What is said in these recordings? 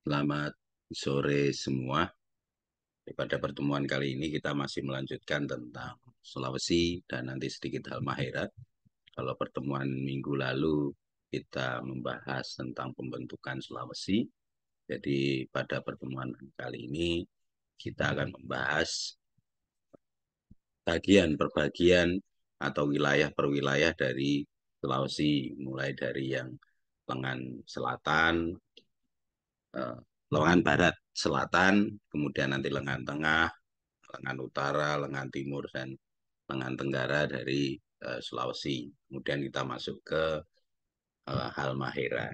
Selamat sore semua. Pada pertemuan kali ini kita masih melanjutkan tentang Sulawesi dan nanti sedikit hal Kalau pertemuan minggu lalu kita membahas tentang pembentukan Sulawesi. Jadi pada pertemuan kali ini kita akan membahas bagian per bagian atau wilayah per wilayah dari Sulawesi mulai dari yang lengan selatan, eh, lengan barat selatan, kemudian nanti lengan tengah, lengan utara, lengan timur, dan lengan tenggara dari eh, Sulawesi. Kemudian kita masuk ke Hal eh, Halmahera.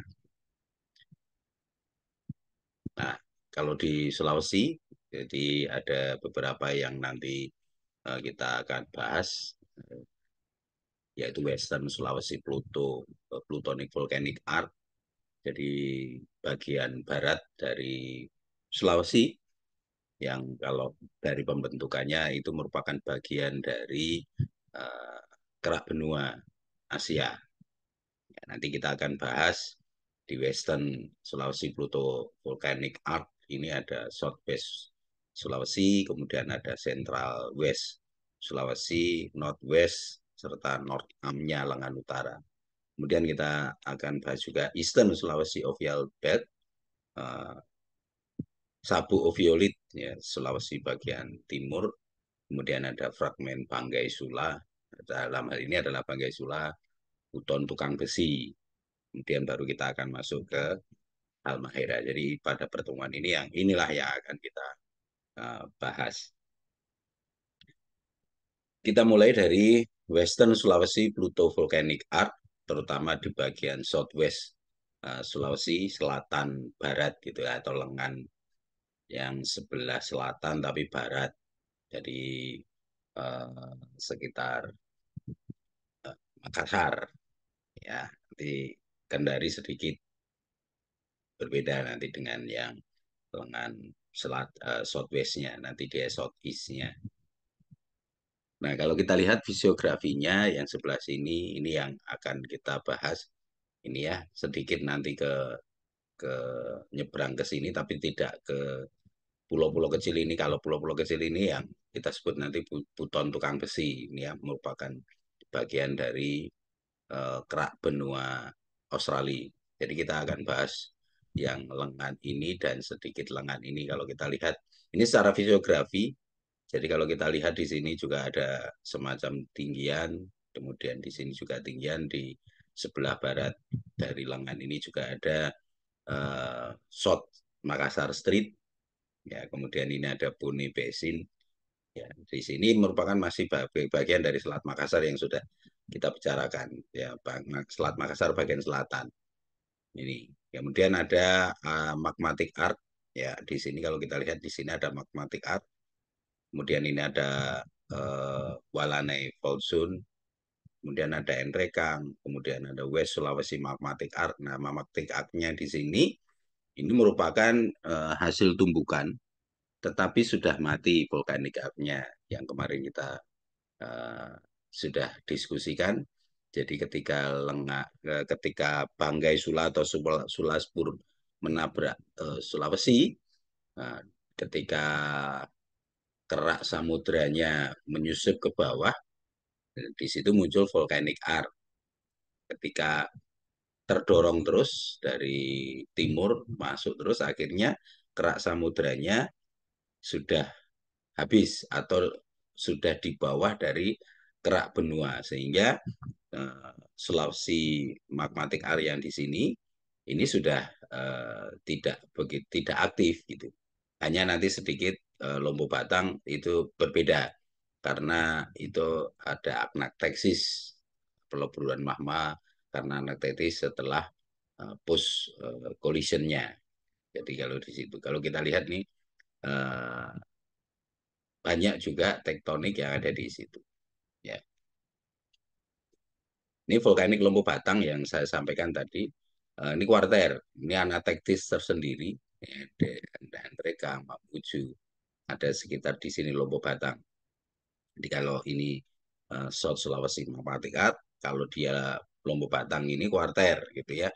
Nah, kalau di Sulawesi, jadi ada beberapa yang nanti kita akan bahas yaitu Western Sulawesi Pluto, eh, Plutonic Volcanic Arc Jadi bagian barat dari Sulawesi yang kalau dari pembentukannya itu merupakan bagian dari uh, kerak benua Asia. Ya, nanti kita akan bahas di Western Sulawesi Pluto Volcanic Arc ini ada Southwest Sulawesi, kemudian ada Central West Sulawesi, Northwest serta North Amnya lengan utara. Kemudian kita akan bahas juga Eastern Sulawesi Ovial Bed, uh, Sabu Oviolit, ya, Sulawesi bagian timur. Kemudian ada fragmen Banggai Sula, dalam hal ini adalah Banggai Sula, Buton Tukang Besi. Kemudian baru kita akan masuk ke Almahera. Jadi pada pertemuan ini yang inilah yang akan kita uh, bahas. Kita mulai dari Western Sulawesi Pluto Volcanic Arc, terutama di bagian Southwest uh, Sulawesi Selatan Barat gitu ya, atau lengan yang sebelah selatan tapi barat. dari uh, eh, sekitar uh, Makassar ya, di Kendari sedikit berbeda nanti dengan yang lengan selat uh, southwestnya nanti dia southeastnya Nah, kalau kita lihat fisiografinya yang sebelah sini, ini yang akan kita bahas. Ini ya, sedikit nanti ke ke nyebrang ke sini, tapi tidak ke pulau-pulau kecil ini. Kalau pulau-pulau kecil ini yang kita sebut nanti buton tukang besi, ini ya merupakan bagian dari uh, kerak benua Australia. Jadi kita akan bahas yang lengan ini dan sedikit lengan ini. Kalau kita lihat, ini secara fisiografi jadi kalau kita lihat di sini juga ada semacam tinggian, kemudian di sini juga tinggian di sebelah barat dari lengan ini juga ada uh, eh, shot Makassar Street. Ya, kemudian ini ada Bone Basin. Ya, di sini merupakan masih bagian dari Selat Makassar yang sudah kita bicarakan. Ya, bang Selat Makassar bagian selatan. Ini. Kemudian ada uh, magmatic art. Ya, di sini kalau kita lihat di sini ada magmatic art kemudian ini ada uh, Walane Fauzun, kemudian ada Endrekang, kemudian ada West Sulawesi Mamatik Art. Nah, Mamatik Art-nya di sini ini merupakan uh, hasil tumbukan tetapi sudah mati vulkanik art-nya yang kemarin kita uh, sudah diskusikan. Jadi ketika lengah ketika Banggai Sula atau Sulaspur menabrak uh, Sulawesi, uh, ketika kerak samudranya menyusup ke bawah, di situ muncul volcanic arc. Ketika terdorong terus dari timur masuk terus akhirnya kerak samudranya sudah habis atau sudah di bawah dari kerak benua sehingga eh, Sulawesi magmatik area yang di sini ini sudah eh, tidak begitu tidak aktif gitu hanya nanti sedikit Eh, Lombo Batang itu berbeda karena itu ada agnakteksis peleburan mahma karena tetis setelah uh, collisionnya. Jadi kalau di situ kalau kita lihat nih banyak juga tektonik yang ada di situ. Ya. Ini vulkanik Lombok Batang yang saya sampaikan tadi. Ini kuarter, ini anatektis tersendiri. Ya, dan mereka Mamuju, ada sekitar di sini Lombok Batang. Jadi kalau ini uh, South Sulawesi Mahmatikat, kalau dia Lombok Batang ini kuarter gitu ya.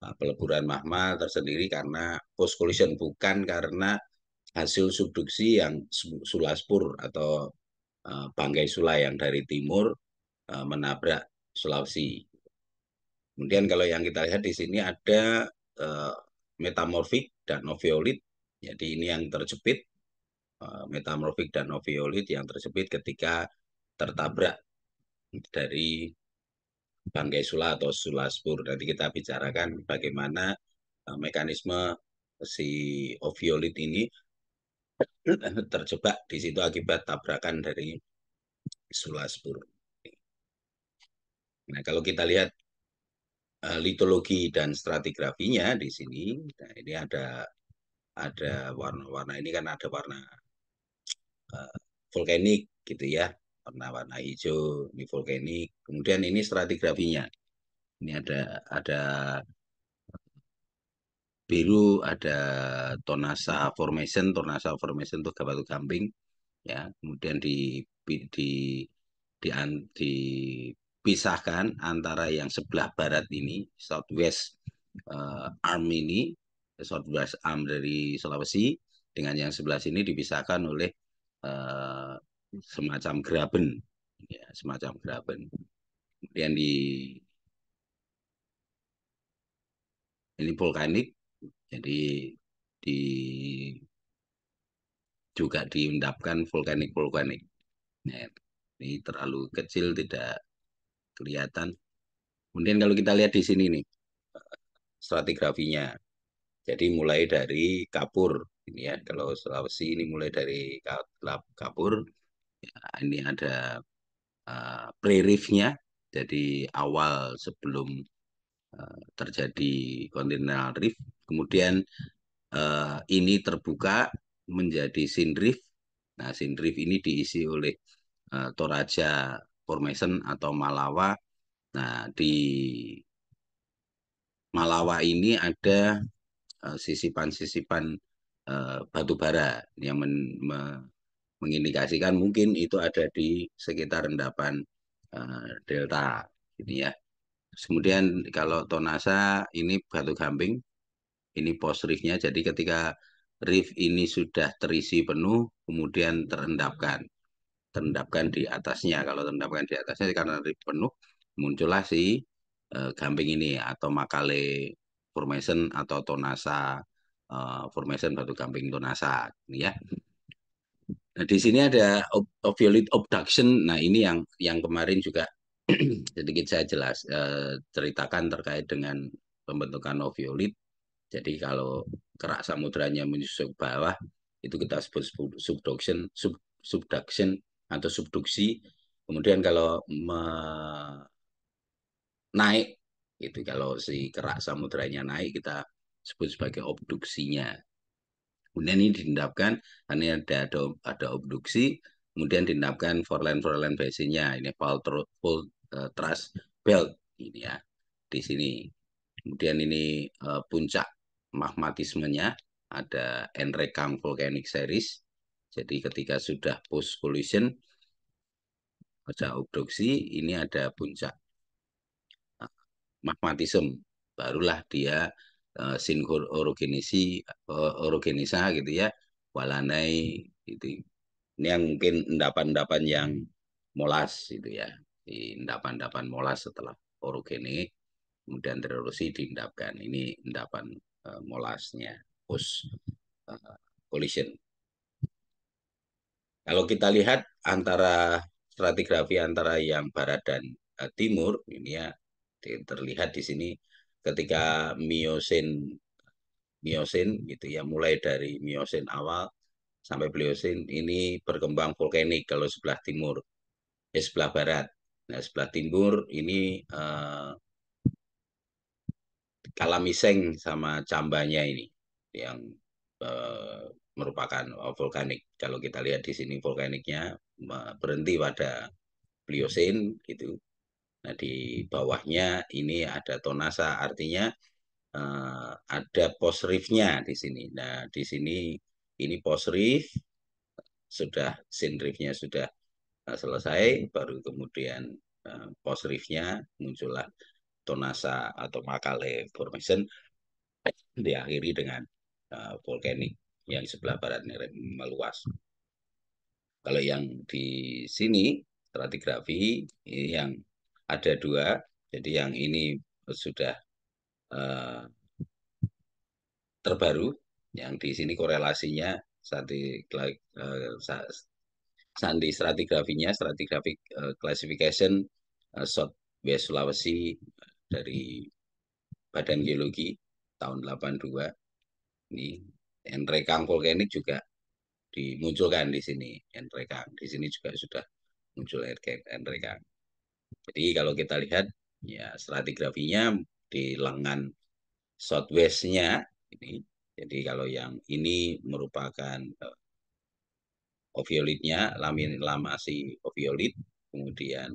Uh, peleburan magma tersendiri karena post collision bukan karena hasil subduksi yang sulaspur atau uh, eh, bangkai sula yang dari timur uh, menabrak Sulawesi. Kemudian kalau yang kita lihat di sini ada uh, metamorfik dan noviolit. Jadi ini yang terjepit Eh, metamorfik dan noviolit yang tersebut ketika tertabrak dari bangkai sula atau sula spur. Nanti kita bicarakan bagaimana eh, mekanisme si oviolit ini terjebak di situ akibat tabrakan dari sula spur. Nah, kalau kita lihat eh, litologi dan stratigrafinya di sini, nah ini ada ada warna-warna ini kan ada warna Eh, vulkanik gitu ya warna-warna hijau ini vulkanik kemudian ini stratigrafinya ini ada ada biru ada tonasa formation tonasa formation itu batu kambing ya kemudian di di di, di pisahkan antara yang sebelah barat ini southwest uh, arm ini southwest arm dari Sulawesi dengan yang sebelah sini dipisahkan oleh Eh, semacam graben, ya, semacam graben. Kemudian di ini vulkanik, jadi di juga diendapkan vulkanik-vulkanik. Nah, ini terlalu kecil tidak kelihatan. Kemudian kalau kita lihat di sini nih eh, stratigrafinya. Jadi mulai dari kapur ini ya kalau Sulawesi ini mulai dari Kapur ya, ini ada uh, pre-reefnya jadi awal sebelum uh, terjadi kontinental reef kemudian uh, ini terbuka menjadi sin reef nah sin reef ini diisi oleh uh, Toraja Formation atau Malawa nah di Malawa ini ada uh, sisipan -sisipan Eh, batu bara yang men, me, mengindikasikan mungkin itu ada di sekitar endapan uh, delta ini gitu ya. Kemudian kalau tonasa ini batu gamping, ini post reefnya. Jadi ketika reef ini sudah terisi penuh, kemudian terendapkan, terendapkan di atasnya. Kalau terendapkan di atasnya karena reef penuh, muncullah si uh, gamping ini atau makale formation atau tonasa Eh, formation batu kambing Tonasa nih ya. Nah, di sini ada ob obduction. Nah, ini yang yang kemarin juga sedikit saya jelas eh, ceritakan terkait dengan pembentukan ovulate Jadi kalau kerak samudranya menyusut ke bawah, itu kita sebut subduction, sub, subduction atau subduksi. Kemudian kalau me, naik, itu kalau si kerak samudranya naik kita disebut sebagai obduksinya. Kemudian ini diendapkan, ini ada, ada, ada obduksi, kemudian diendapkan foreland foreland basinnya, ini full, full uh, eh, trust belt ini ya, di sini. Kemudian ini uh, puncak magmatismenya, ada Enrekang Volcanic Series. Jadi ketika sudah post collision, ada obduksi ini ada puncak eh, magmatism, barulah dia uh, orogenisi orogenisa gitu ya walanai gitu ini yang mungkin endapan-endapan yang molas gitu ya di endapan-endapan molas setelah orogeni, kemudian terorosi diendapkan ini endapan uh, molasnya post uh, eh, collision kalau kita lihat antara stratigrafi antara yang barat dan uh, timur ini ya terlihat di sini ketika miosin miosin gitu ya mulai dari miosin awal sampai pliosin ini berkembang vulkanik kalau sebelah timur es eh, sebelah barat nah sebelah timur ini eh, kalamiseng sama cambanya ini yang eh, merupakan vulkanik kalau kita lihat di sini vulkaniknya berhenti pada pliosin gitu Nah, di bawahnya ini ada tonasa, artinya uh, ada post nya di sini. Nah, di sini ini post reef sudah sin reef-nya sudah uh, selesai, baru kemudian uh, post nya muncullah tonasa atau makale formation diakhiri dengan uh, volcanic yang sebelah barat meluas. Kalau yang di sini stratigrafi ini yang ada dua. Jadi yang ini sudah uh, terbaru, yang di sini korelasinya sati, uh, sandi stratigrafinya, stratigrafik uh, classification eh, West Sulawesi dari Badan Geologi tahun 82. Ini Enrekang volkanik juga dimunculkan di sini Enrekang. Di sini juga sudah muncul Enrekang. Jadi kalau kita lihat ya stratigrafinya di lengan southwestnya ini. Jadi kalau yang ini merupakan uh, oviolitnya, lamin lamasi oviolit, kemudian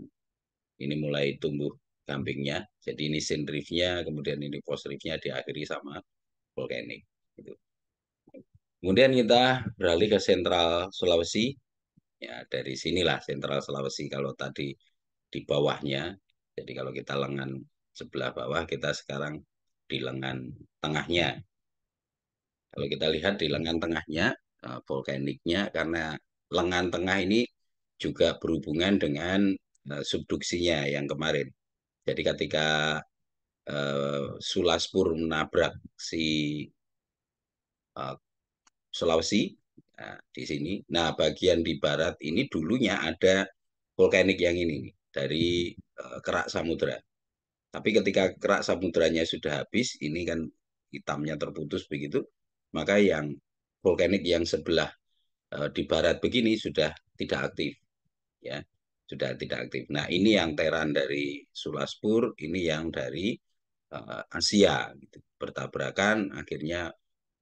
ini mulai tumbuh kambingnya. Jadi ini sendrifnya, kemudian ini post diakhiri sama vulkanik. Gitu. Kemudian kita beralih ke sentral Sulawesi. Ya, dari sinilah sentral Sulawesi kalau tadi di bawahnya. Jadi kalau kita lengan sebelah bawah, kita sekarang di lengan tengahnya. Kalau kita lihat di lengan tengahnya, eh, vulkaniknya, karena lengan tengah ini juga berhubungan dengan eh, subduksinya yang kemarin. Jadi ketika uh, Sulaspur menabrak si uh, Sulawesi, Nah, di sini. Nah, bagian di barat ini dulunya ada vulkanik yang ini dari eh, kerak samudera. Tapi ketika kerak samudranya sudah habis, ini kan hitamnya terputus begitu, maka yang vulkanik yang sebelah eh, di barat begini sudah tidak aktif, ya sudah tidak aktif. Nah ini yang teran dari Sulaspur, ini yang dari eh, Asia gitu. bertabrakan, akhirnya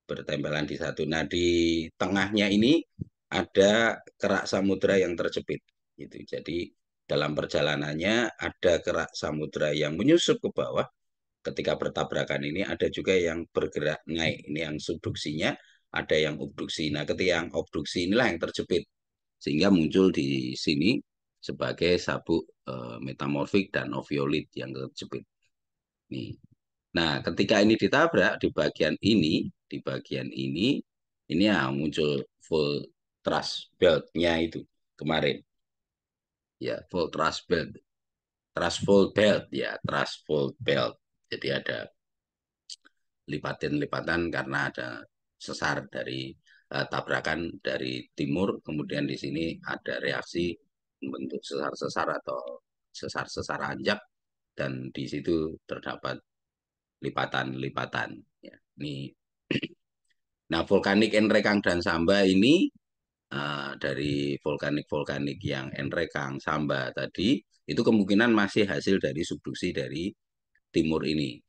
bertempelan di satu. Nah di tengahnya ini ada kerak samudra yang terjepit, gitu. Jadi dalam perjalanannya ada kerak samudera yang menyusup ke bawah. Ketika bertabrakan ini ada juga yang bergerak naik. Ini yang subduksinya, ada yang obduksi. Nah, ketika yang obduksi inilah yang terjepit. Sehingga muncul di sini sebagai sabuk e, metamorfik dan oviolit yang terjepit. Nih. Nah, ketika ini ditabrak di bagian ini, di bagian ini, ini ya muncul full trust nya itu kemarin ya full trust belt trustful belt ya trustful belt jadi ada lipatan-lipatan karena ada sesar dari uh, tabrakan dari timur kemudian di sini ada reaksi membentuk sesar-sesar atau sesar-sesar anjak dan di situ terdapat lipatan-lipatan ya ini nah vulkanik enrekang dan samba ini Ah, dari vulkanik-vulkanik yang Enrekang, Samba tadi, itu kemungkinan masih hasil dari subduksi dari timur ini.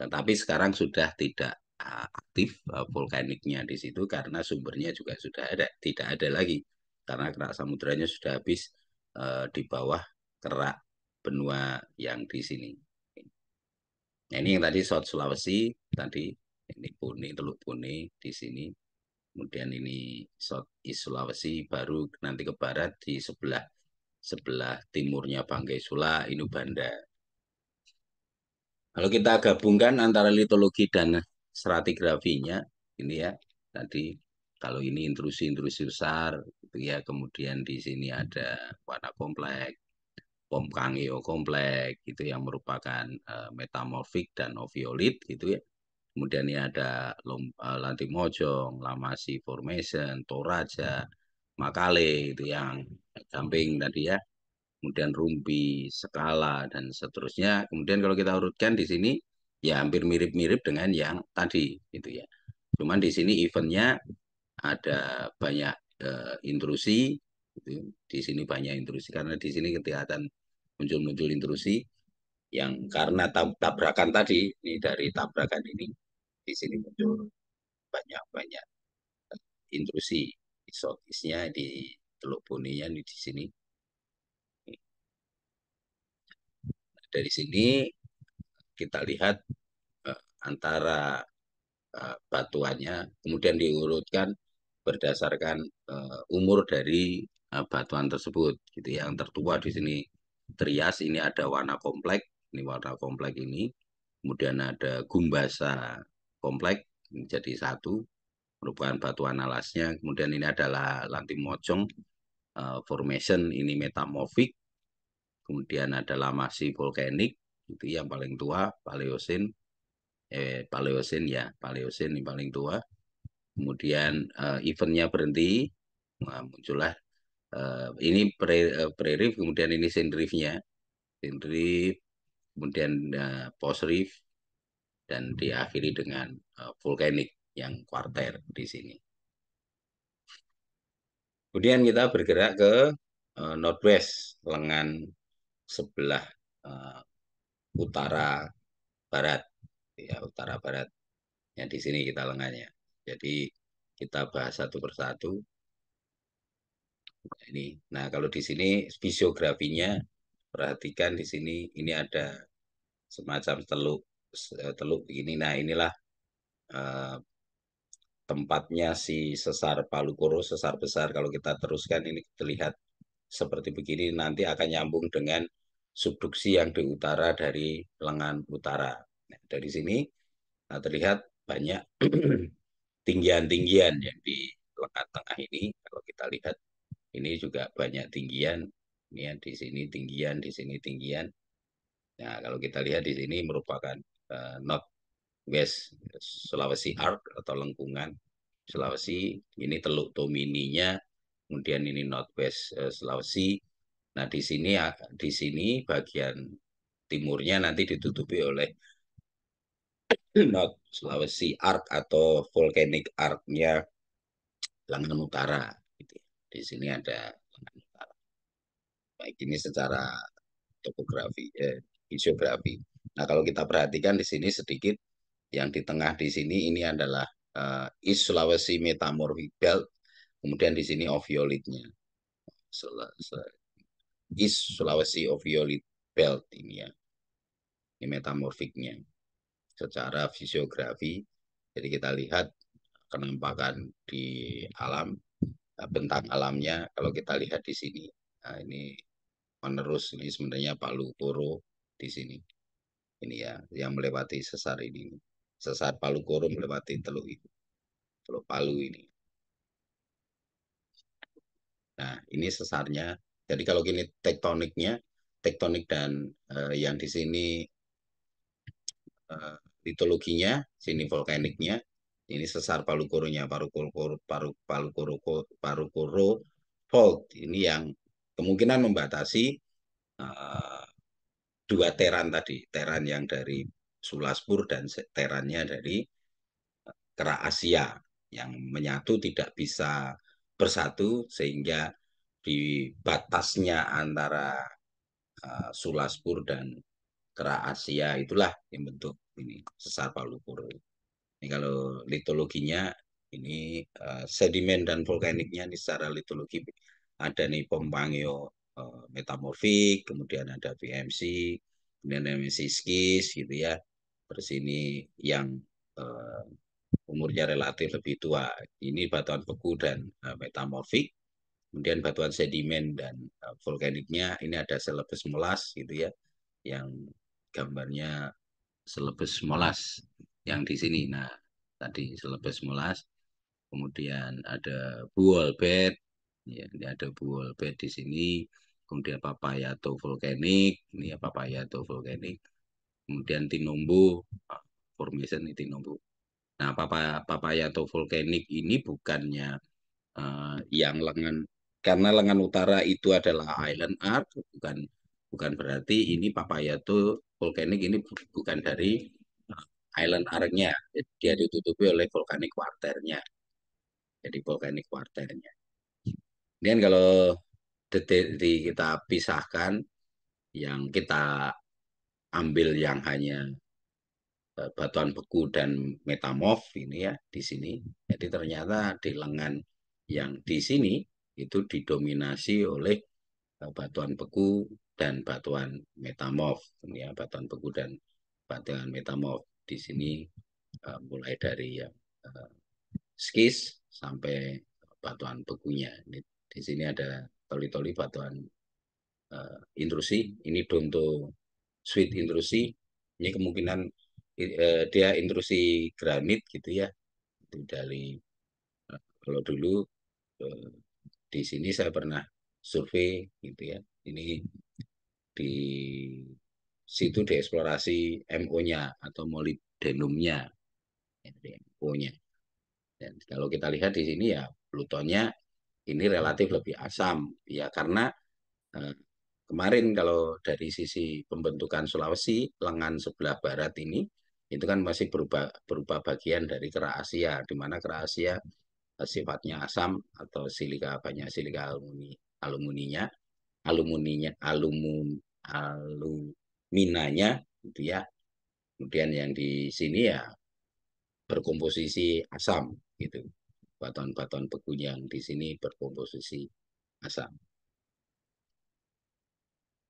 Tetapi sekarang sudah tidak ah, aktif ah, vulkaniknya di situ karena sumbernya juga sudah ada, tidak ada lagi karena kerak samudranya sudah habis eh, di bawah kerak benua yang di sini. Nah, ini yang tadi South Sulawesi tadi ini Puni Teluk Puni di sini kemudian ini isolasi Sulawesi baru nanti ke barat di sebelah sebelah timurnya Bangkai Sula Inu Banda kalau kita gabungkan antara litologi dan stratigrafinya ini ya tadi kalau ini intrusi-intrusi besar itu ya kemudian di sini ada warna kompleks Pomkangeo kompleks itu yang merupakan uh, metamorfik dan oviolit gitu ya Kemudian ini ada eh, Lanting Mojong, Lamasi Formation, Toraja, Makale itu yang samping tadi ya. Kemudian Rumpi, Skala dan seterusnya. Kemudian kalau kita urutkan di sini ya hampir mirip-mirip dengan yang tadi gitu ya. Cuman di sini eventnya ada banyak uh, intrusi gitu. Di sini banyak intrusi karena di sini kelihatan muncul-muncul intrusi yang karena tabrakan tadi ini dari tabrakan ini di sini muncul hmm. banyak-banyak eh, intrusi isotisnya di teluk buninya di sini. Nah, dari sini kita lihat eh, antara eh, batuannya, kemudian diurutkan berdasarkan umur dari batuan tersebut. Gitu, ya. yang tertua di sini trias, ini ada warna kompleks, ini warna kompleks ini, kemudian ada gumbasa komplek menjadi satu merupakan batuan alasnya kemudian ini adalah lantai mojong uh, formation ini metamorfik kemudian adalah masih vulkanik itu yang paling tua paleosin eh paleosin ya paleosin yang paling tua kemudian uh, eventnya berhenti nah, muncullah uh, ini pre uh, pre rift kemudian ini sendrifnya sendrif kemudian uh, post rift dan diakhiri dengan eh, vulkanik yang kuarter di sini. Kemudian kita bergerak ke eh, northwest lengan sebelah eh, utara barat ya utara barat. Yang di sini kita lengannya. Jadi kita bahas satu persatu. Nah, ini. Nah, kalau di sini fisiografinya perhatikan di sini ini ada semacam teluk Eh, teluk begini. Nah inilah uh, tempatnya si sesar Palu Koro, sesar besar. Kalau kita teruskan ini terlihat seperti begini, nanti akan nyambung dengan subduksi yang di utara dari lengan utara. Nah, dari sini nah, terlihat banyak tinggian-tinggian yang di lengan tengah ini. Kalau kita lihat ini juga banyak tinggian, ini ya, di sini tinggian, di sini tinggian. Nah, kalau kita lihat di sini merupakan uh, North West Sulawesi Arc atau lengkungan Sulawesi, ini Teluk Domininya, kemudian ini Northwest West eh, Sulawesi. Nah, di sini ya, di sini bagian timurnya nanti ditutupi oleh North Sulawesi Arc atau Volcanic Arcnya Langan Utara gitu ya. Di sini ada Lengan Utara. Baik ini secara topografi eh, geografi. Nah, kalau kita perhatikan di sini sedikit yang di tengah di sini ini adalah uh, East Sulawesi Metamorphic Belt. Kemudian di sini ovioletnya. East Sulawesi oviolet belt ini ya. Ini metamorfiknya. Secara fisiografi, jadi kita lihat penampakan di alam, eh, bentang alamnya. Kalau kita lihat di sini, nah ini menerus ini sebenarnya Palu Koro di sini ini ya yang melewati sesar ini sesar Palu Koro melewati Teluk itu, Teluk Palu ini nah ini sesarnya jadi kalau gini tektoniknya tektonik dan uh, yang di sini uh, eh, litologinya sini volkaniknya ini sesar Palu Koronya Palu Koro Palu Palu Koro Palu Koro fault ini yang kemungkinan membatasi uh, dua teran tadi, teran yang dari Sulaspur dan terannya dari eh, Kera Asia yang menyatu tidak bisa bersatu sehingga di batasnya antara uh, Sulaspur dan Kera Asia itulah yang bentuk ini sesar Palu Koro. Ini kalau litologinya ini uh, sedimen dan vulkaniknya ini secara litologi ada nih Pompangio Eh, metamorfik, kemudian ada VMC, kemudian VMC skis gitu ya. Terus ini yang uh, umurnya relatif lebih tua. Ini batuan beku dan uh, metamorfik. Kemudian batuan sedimen dan uh, vulkaniknya ini ada selebes molas gitu ya yang gambarnya selebes molas yang di sini. Nah, tadi selebes molas. Kemudian ada buol bed, ya, ini ada buol bed di sini kemudian papaya atau vulkanik, ini ya papaya atau vulkanik, kemudian tinumbu formation ini tinumbu Nah, papaya, papaya atau vulkanik ini bukannya uh, yang lengan karena lengan utara itu adalah island art, bukan bukan berarti ini papaya atau vulkanik ini bukan dari eh, island artnya, dia ditutupi oleh vulkanik kuarternya jadi vulkanik quarternya. Kemudian kalau detik kita pisahkan yang kita ambil yang hanya eh, batuan beku dan metamorf ini ya di sini. Jadi ternyata di lengan yang di sini itu didominasi oleh eh, batuan beku dan batuan metamorf ya batuan beku dan batuan metamorf di sini eh, mulai dari yang uh, skis sampai batuan bekunya. Ini, di sini ada toli-toli batuan uh, intrusi ini donto sweet intrusi ini kemungkinan uh, dia intrusi granit gitu ya itu dari uh, kalau dulu uh, di sini saya pernah survei gitu ya ini di situ dieksplorasi MO-nya atau molybdenumnya MO-nya dan kalau kita lihat di sini ya plutonnya ini relatif lebih asam ya karena eh, kemarin kalau dari sisi pembentukan Sulawesi lengan sebelah barat ini itu kan masih berubah berupa bagian dari kera Asia di mana kera Asia eh, sifatnya asam atau silika banyak silika alumini aluminiumnya aluminiumnya alumum aluminanya gitu ya kemudian yang di sini ya berkomposisi asam gitu Baton-baton beku yang di sini berkomposisi asam.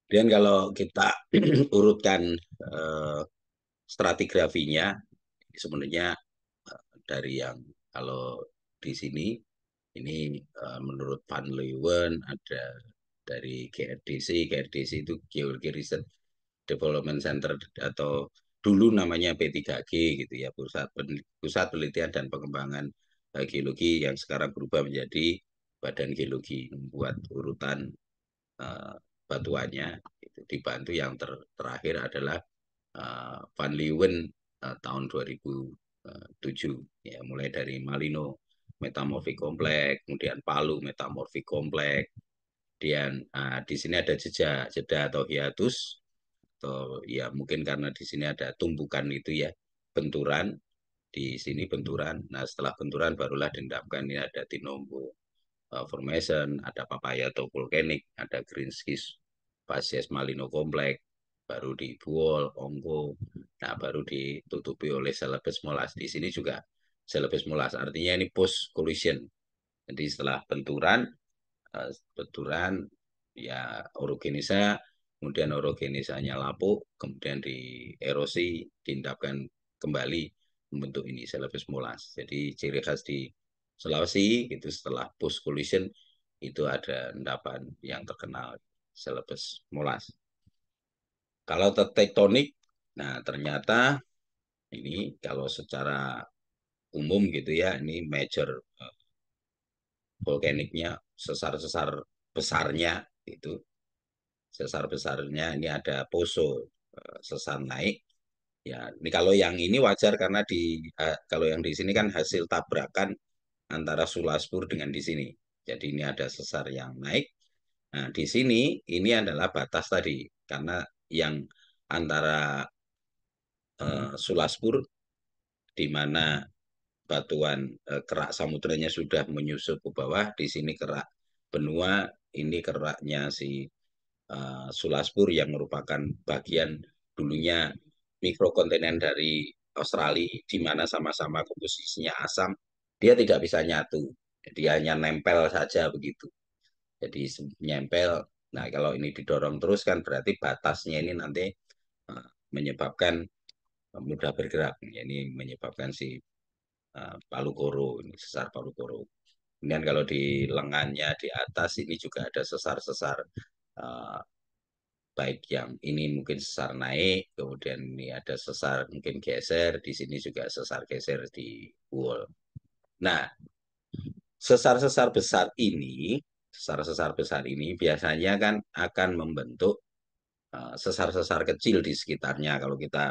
Kemudian kalau kita urutkan eh, stratigrafinya, sebenarnya eh, dari yang kalau di sini ini eh, menurut Van Leeuwen ada dari GRDC, GRDC itu Geologi Research Development Center atau dulu namanya P3G gitu ya pusat pusat penelitian dan pengembangan geologi yang sekarang berubah menjadi Badan Geologi membuat urutan uh, batuannya itu dibantu yang ter terakhir adalah uh, Van Leeuwen uh, tahun 2007 ya mulai dari Malino metamorfik kompleks kemudian Palu metamorfik kompleks kemudian uh, di sini ada jejak jeda atau hiatus atau ya mungkin karena di sini ada tumbukan itu ya benturan di sini benturan. Nah, setelah benturan barulah dendamkan ini ada Tinombo eh, formation, ada papaya atau volcanic, ada green schist, pasies malino komplek, baru di Buol, onggo, nah baru ditutupi oleh Celebes molas. Di sini juga Celebes molas, artinya ini post collision. Jadi setelah benturan, eh, benturan ya orogenisa, kemudian orogenisanya lapuk, kemudian di erosi, diendapkan kembali membentuk ini Celebes Molas. Jadi ciri khas di Sulawesi itu setelah post collision itu ada endapan yang terkenal Celebes Molas. Kalau tektonik, nah ternyata ini kalau secara umum gitu ya, ini major eh, vulkaniknya sesar-sesar besarnya itu sesar besarnya ini ada poso eh, sesar naik Ya, ini kalau yang ini wajar karena di kalau yang di sini kan hasil tabrakan antara Sulaspur dengan di sini. Jadi ini ada sesar yang naik. Nah, di sini ini adalah batas tadi karena yang antara uh, eh, Sulaspur di mana batuan uh, kerak samudranya sudah menyusup ke bawah, di sini kerak benua, ini keraknya si uh, eh, Sulaspur yang merupakan bagian dulunya mikrokontinen dari Australia di mana sama-sama komposisinya asam, dia tidak bisa nyatu. Jadi hanya nempel saja begitu. Jadi nyempel. Nah, kalau ini didorong terus kan berarti batasnya ini nanti eh, menyebabkan eh, mudah bergerak. Ya, ini menyebabkan si eh, palu koro, ini sesar palu koro. Kemudian kalau di lengannya di atas ini juga ada sesar-sesar baik yang ini mungkin sesar naik, kemudian ini ada sesar mungkin geser, di sini juga sesar geser di wall. Nah, sesar-sesar besar ini, sesar-sesar besar ini biasanya kan akan membentuk eh, sesar-sesar kecil di sekitarnya kalau kita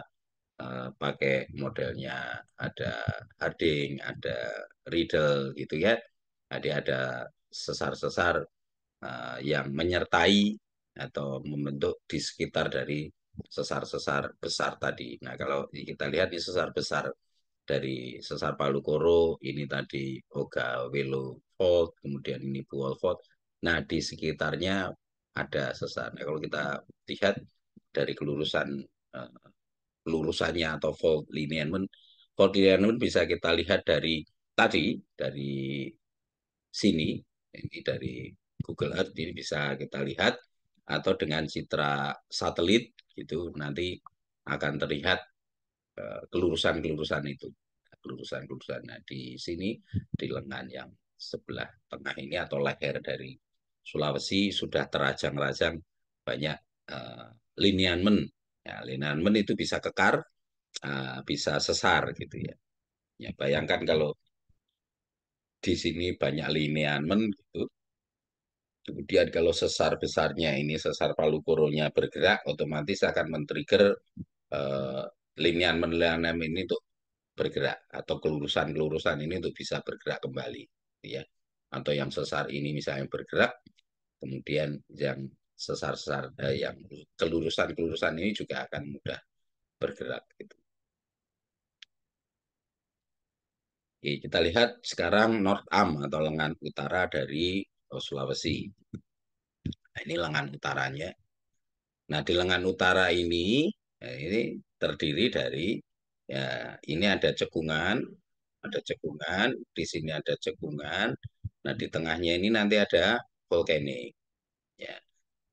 eh, pakai modelnya ada Harding, ada Riddle gitu ya. Jadi ada sesar-sesar eh, yang menyertai atau membentuk di sekitar dari sesar-sesar besar tadi. Nah, kalau kita lihat di sesar besar dari sesar Palu Koro, ini tadi Oga Welo Fault, kemudian ini Buol Fault. Nah, di sekitarnya ada sesar. Nah, kalau kita lihat dari kelurusan uh, eh, lurusannya atau fault lineament, fault lineament bisa kita lihat dari tadi dari sini ini dari Google Earth ini bisa kita lihat atau dengan citra satelit itu nanti akan terlihat eh, kelurusan-kelurusan itu kelurusan-kelurusan nah, di sini di lengan yang sebelah tengah ini atau leher dari Sulawesi sudah terajang-rajang banyak uh, eh, linianmen ya linianmen itu bisa kekar uh, bisa sesar gitu ya ya bayangkan kalau di sini banyak linianmen gitu Kemudian kalau sesar-besarnya ini sesar Palu Koronya bergerak, otomatis akan men-trigger uh, linian menelanem ini untuk bergerak atau kelurusan-kelurusan ini untuk bisa bergerak kembali, ya. Atau yang sesar ini misalnya bergerak, kemudian yang sesar-sesar eh, yang kelurusan-kelurusan ini juga akan mudah bergerak. Gitu. Oke, kita lihat sekarang North Arm atau lengan utara dari Sulawesi. Nah, ini lengan utaranya. Nah, di lengan utara ini, ya, ini terdiri dari, ya, ini ada cekungan, ada cekungan, di sini ada cekungan, nah di tengahnya ini nanti ada vulkanik. Ya.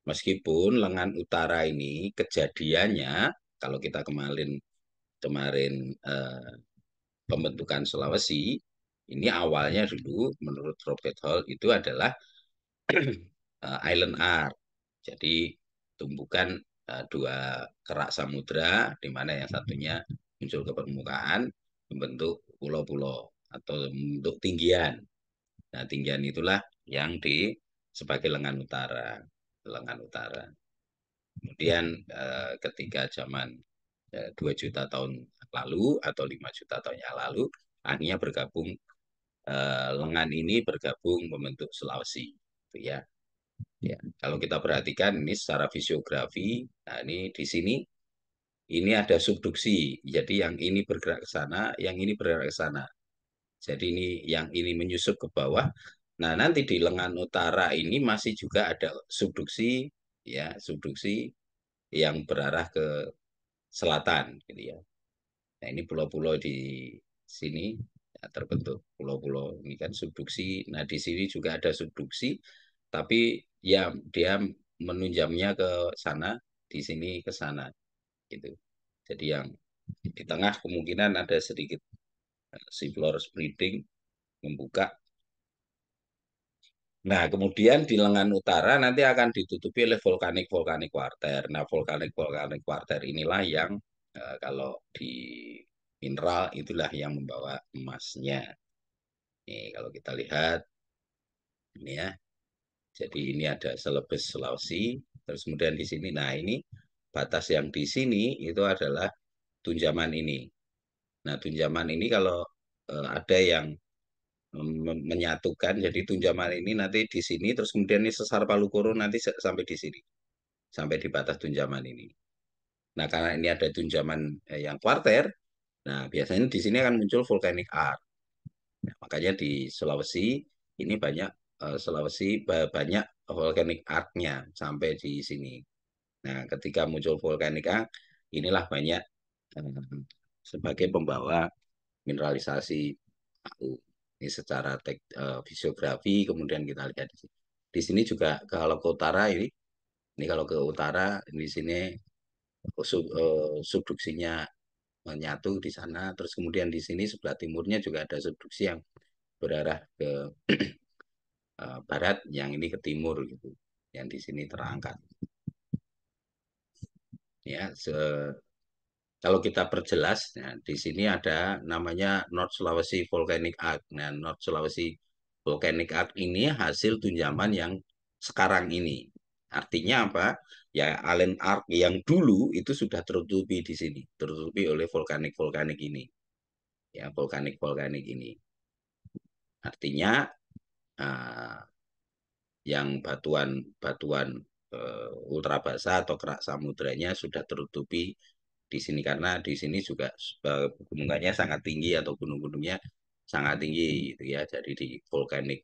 Meskipun lengan utara ini kejadiannya, kalau kita kemarin kemarin eh, pembentukan Sulawesi, ini awalnya dulu menurut Robert Hall itu adalah eh, island art. Jadi tumbukan eh, dua kerak samudra di mana yang satunya muncul ke permukaan membentuk pulau-pulau atau membentuk tinggian. Nah, tinggian itulah yang di sebagai lengan utara, lengan utara. Kemudian eh, ketika zaman dua 2 juta tahun lalu atau 5 juta tahun yang lalu akhirnya bergabung Eh, lengan ini bergabung membentuk Sulawesi gitu ya ya kalau kita perhatikan ini secara fisiografi nah ini di sini ini ada subduksi jadi yang ini bergerak ke sana yang ini bergerak ke sana jadi ini yang ini menyusup ke bawah nah nanti di lengan utara ini masih juga ada subduksi ya subduksi yang berarah ke selatan gitu ya nah ini pulau-pulau di sini Ya, terbentuk pulau-pulau ini kan subduksi. Nah di sini juga ada subduksi, tapi ya dia menunjamnya ke sana, di sini ke sana, gitu. Jadi yang di tengah kemungkinan ada sedikit eh, seafloor spreading membuka. Nah, kemudian di lengan utara nanti akan ditutupi oleh vulkanik vulkanik quarter. Nah, vulkanik vulkanik quarter inilah yang eh, kalau di mineral itulah yang membawa emasnya. Nih, kalau kita lihat ini ya. Jadi ini ada selebes Sulawesi, terus kemudian di sini nah ini batas yang di sini itu adalah tunjaman ini. Nah, tunjaman ini kalau eh, ada yang menyatukan jadi tunjaman ini nanti di sini terus kemudian ini sesar Palu Koro nanti sampai di sini sampai di batas tunjaman ini. Nah, karena ini ada tunjaman eh, yang kuarter, Nah, biasanya di sini akan muncul volcanic art. Nah, makanya di Sulawesi ini banyak uh, Sulawesi banyak volcanic art-nya sampai di sini. Nah, ketika muncul volcanic art, inilah banyak uh, sebagai pembawa mineralisasi alu. Ini secara tek, uh, fisiografi kemudian kita lihat di sini. Di sini juga kalau ke utara ini ini kalau ke utara di sini sub, uh, subduksinya menyatu di sana. Terus kemudian di sini sebelah timurnya juga ada subduksi yang berarah ke eh, barat, yang ini ke timur gitu. Yang di sini terangkat. Ya, se kalau kita perjelas, ya, di sini ada namanya North Sulawesi Volcanic Arc. Nah, North Sulawesi Volcanic Arc ini hasil tunjaman yang sekarang ini Artinya apa? Ya alen arc yang dulu itu sudah tertutupi di sini, tertutupi oleh vulkanik-vulkanik ini. Ya, vulkanik-vulkanik ini. Artinya uh, yang batuan-batuan uh, eh, ultra basah atau kerak samudranya sudah tertutupi di sini karena di sini juga eh, gunungannya sangat tinggi atau gunung-gunungnya sangat tinggi gitu ya. Jadi di vulkanik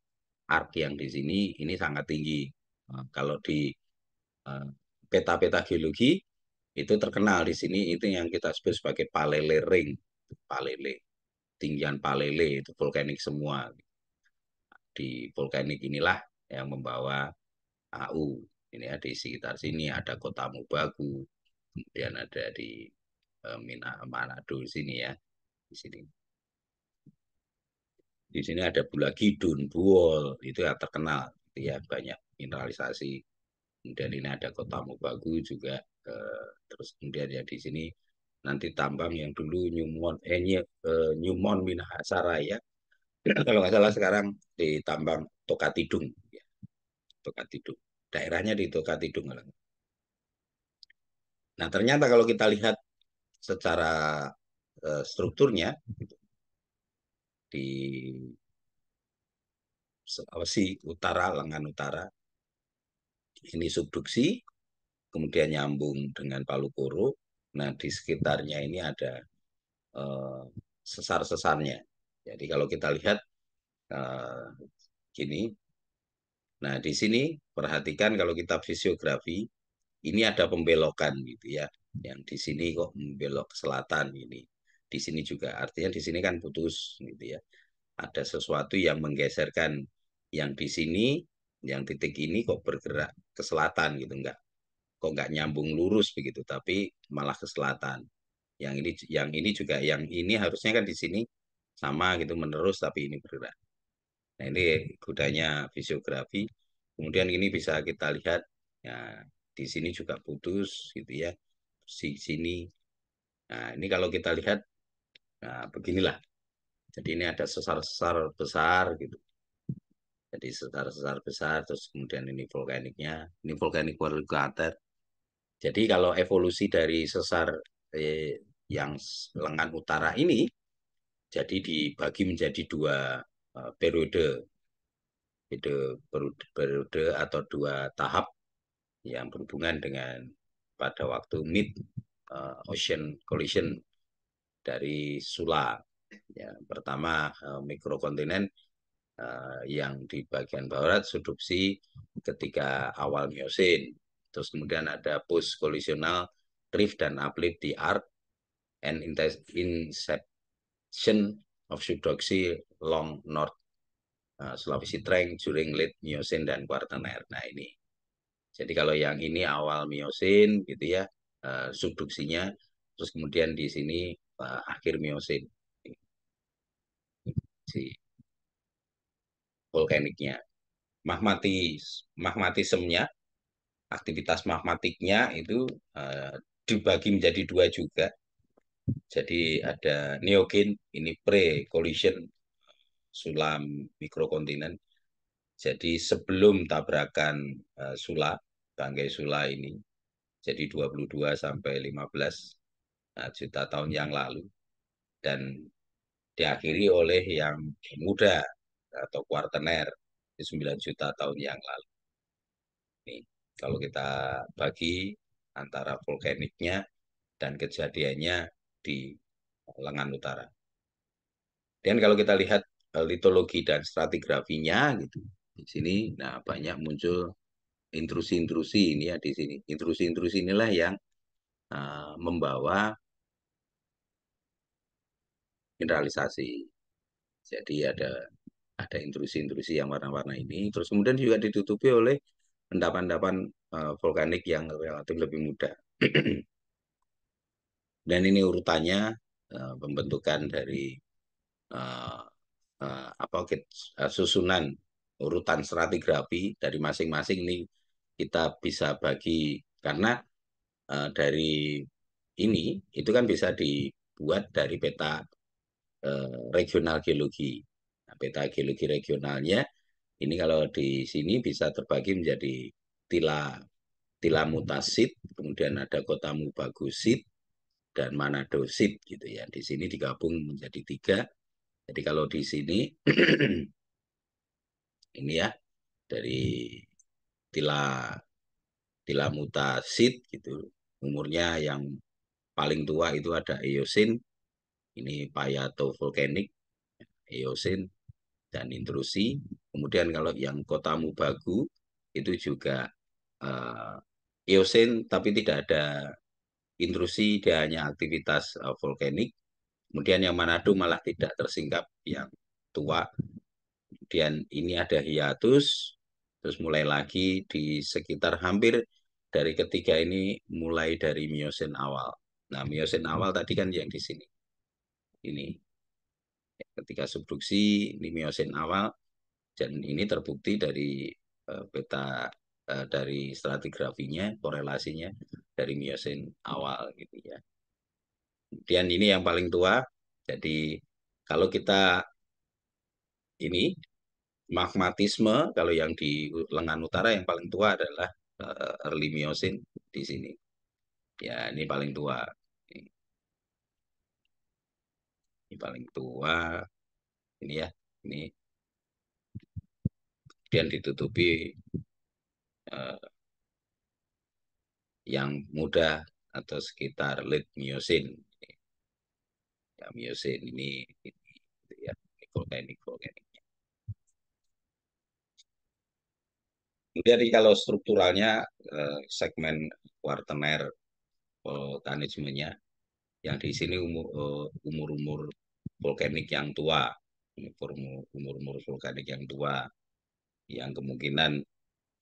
arc yang di sini ini sangat tinggi Eh, kalau di eh, peta-peta geologi itu terkenal di sini itu yang kita sebut sebagai palele ring, palele tinggian palele itu vulkanik semua. Di vulkanik inilah yang membawa AU ini ya di sekitar sini ada kota Mubagu, kemudian ada di eh, Mina Manado sini ya di sini di sini ada Bulagi buol itu yang terkenal ya banyak mineralisasi kemudian ini ada kota Mubagu juga eh, terus kemudian ya di sini nanti tambang yang dulu Newmont eh, Newmont eh, minahasa raya. kalau nggak salah sekarang di tambang Tokatidung ya. Tokatidung daerahnya di Tokatidung nah ternyata kalau kita lihat secara eh, strukturnya gitu, di Sulawesi Utara, lengan utara. Ini subduksi, kemudian nyambung dengan Palu Koro. Nah, di sekitarnya ini ada eh, sesar-sesarnya. Jadi kalau kita lihat eh, gini, nah di sini perhatikan kalau kita fisiografi, ini ada pembelokan gitu ya. Yang di sini kok membelok ke selatan ini. Di sini juga, artinya di sini kan putus gitu ya. Ada sesuatu yang menggeserkan yang di sini, yang titik ini kok bergerak ke selatan gitu enggak. Kok enggak nyambung lurus begitu, tapi malah ke selatan. Yang ini yang ini juga yang ini harusnya kan di sini sama gitu menerus tapi ini bergerak. Nah, ini gunanya fisiografi. Kemudian ini bisa kita lihat ya di sini juga putus gitu ya. Di sini. Nah, ini kalau kita lihat nah beginilah. Jadi ini ada sesar-sesar besar gitu jadi sesar-sesar besar terus kemudian ini vulkaniknya ini vulkanik water jadi kalau evolusi dari sesar eh, yang lengan utara ini jadi dibagi menjadi dua uh, periode periode periode atau dua tahap yang berhubungan dengan pada waktu mid uh, ocean collision dari Sula. Ya, pertama uh, mikrokontinen Eh, yang di bagian barat subduksi ketika awal miosin, Terus kemudian ada post kolisional rift dan uplift di arc and inception of subduksi long north eh, Sulawesi Trenk during late miosin dan Quaternaire. Nah ini. Jadi kalau yang ini awal miosin gitu ya eh, subduksinya terus kemudian di sini akhir miosin. Si vulkaniknya. Magmatis, magmatismnya, aktivitas magmatiknya itu uh, dibagi menjadi dua juga. Jadi ada neogen, ini pre-collision sulam mikrokontinen. Jadi sebelum tabrakan uh, sula, bangkai sula ini, jadi 22 sampai 15 eh, juta tahun yang lalu. Dan diakhiri oleh yang muda atau kuartener di 9 juta tahun yang lalu. Nih, kalau kita bagi antara vulkaniknya dan kejadiannya di lengan utara. Dan kalau kita lihat e, litologi dan stratigrafinya gitu di sini, nah banyak muncul intrusi-intrusi ini ya di sini. Intrusi-intrusi inilah yang uh, membawa mineralisasi. Jadi ada ada intrusi-intrusi yang warna-warna ini. Terus kemudian juga ditutupi oleh endapan-endapan uh, eh, vulkanik yang relatif lebih muda. Dan ini urutannya uh, pembentukan dari uh, uh, apa uh, susunan urutan stratigrafi dari masing-masing ini kita bisa bagi karena uh, dari ini itu kan bisa dibuat dari peta regional geologi. Nah, peta geologi regionalnya ini kalau di sini bisa terbagi menjadi Tila Tila Mutasit, kemudian ada Kota Mubagusit dan Sit, gitu ya. Di sini digabung menjadi tiga. Jadi kalau di sini ini ya dari Tila Tila Mutasit, gitu. Umurnya yang paling tua itu ada Eosin, ini Payato Paleovolkanik, Eosin, dan intrusi. Kemudian kalau yang Kotamu Mubagu itu juga uh, eh, eosen tapi tidak ada intrusi, dia hanya aktivitas uh, eh, vulkanik. Kemudian yang Manado malah tidak tersingkap yang tua. Kemudian ini ada hiatus, terus mulai lagi di sekitar hampir dari ketiga ini mulai dari miosin awal. Nah, miosin awal tadi kan yang di sini. Ini ketika subduksi limiosin awal dan ini terbukti dari peta eh, eh, dari stratigrafinya korelasinya dari miosin awal gitu ya. Kemudian ini yang paling tua. Jadi kalau kita ini magmatisme kalau yang di lengan utara yang paling tua adalah eh, early miosin di sini. Ya, ini paling tua. ini paling tua ini ya ini kemudian ditutupi eh, yang muda atau sekitar lead miosin ya, miosin ini, ini ya ini volkanik volkaniknya kalau strukturalnya eh, segmen kuartener volkanismenya eh, yang di sini umur eh, umur umur vulkanik yang tua umur umur vulkanik yang tua yang kemungkinan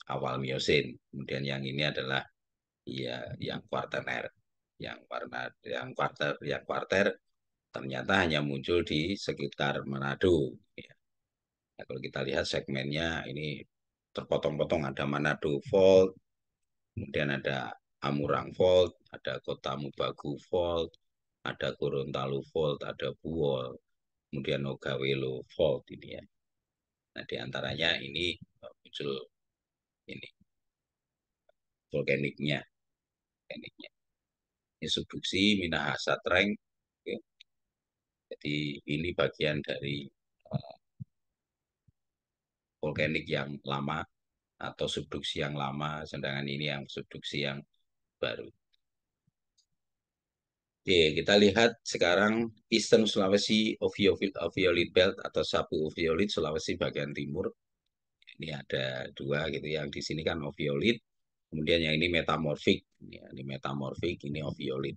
awal miosin kemudian yang ini adalah ya yang kuartener yang warna yang kuarter yang kuarter ternyata hanya muncul di sekitar Manado ya. nah, kalau kita lihat segmennya ini terpotong-potong ada Manado Fault kemudian ada Amurang Fault ada Kota Mubagu Fault ada Gorontalo Fault, ada Buol, kemudian Nogawelo Fault ini ya. Nah, di antaranya ini eh, muncul ini vulkaniknya, vulkaniknya. Ini subduksi Minahasa Treng. Jadi ini bagian dari eh, vulkanik yang lama atau subduksi yang lama, sedangkan ini yang subduksi yang baru. Oke, kita lihat sekarang Eastern Sulawesi Oviolit, Belt atau Sapu Oviolit Sulawesi bagian timur. Ini ada dua gitu, yang di sini kan Oviolit, kemudian yang ini metamorfik, ini, ya, ini metamorfik, ini Oviolit.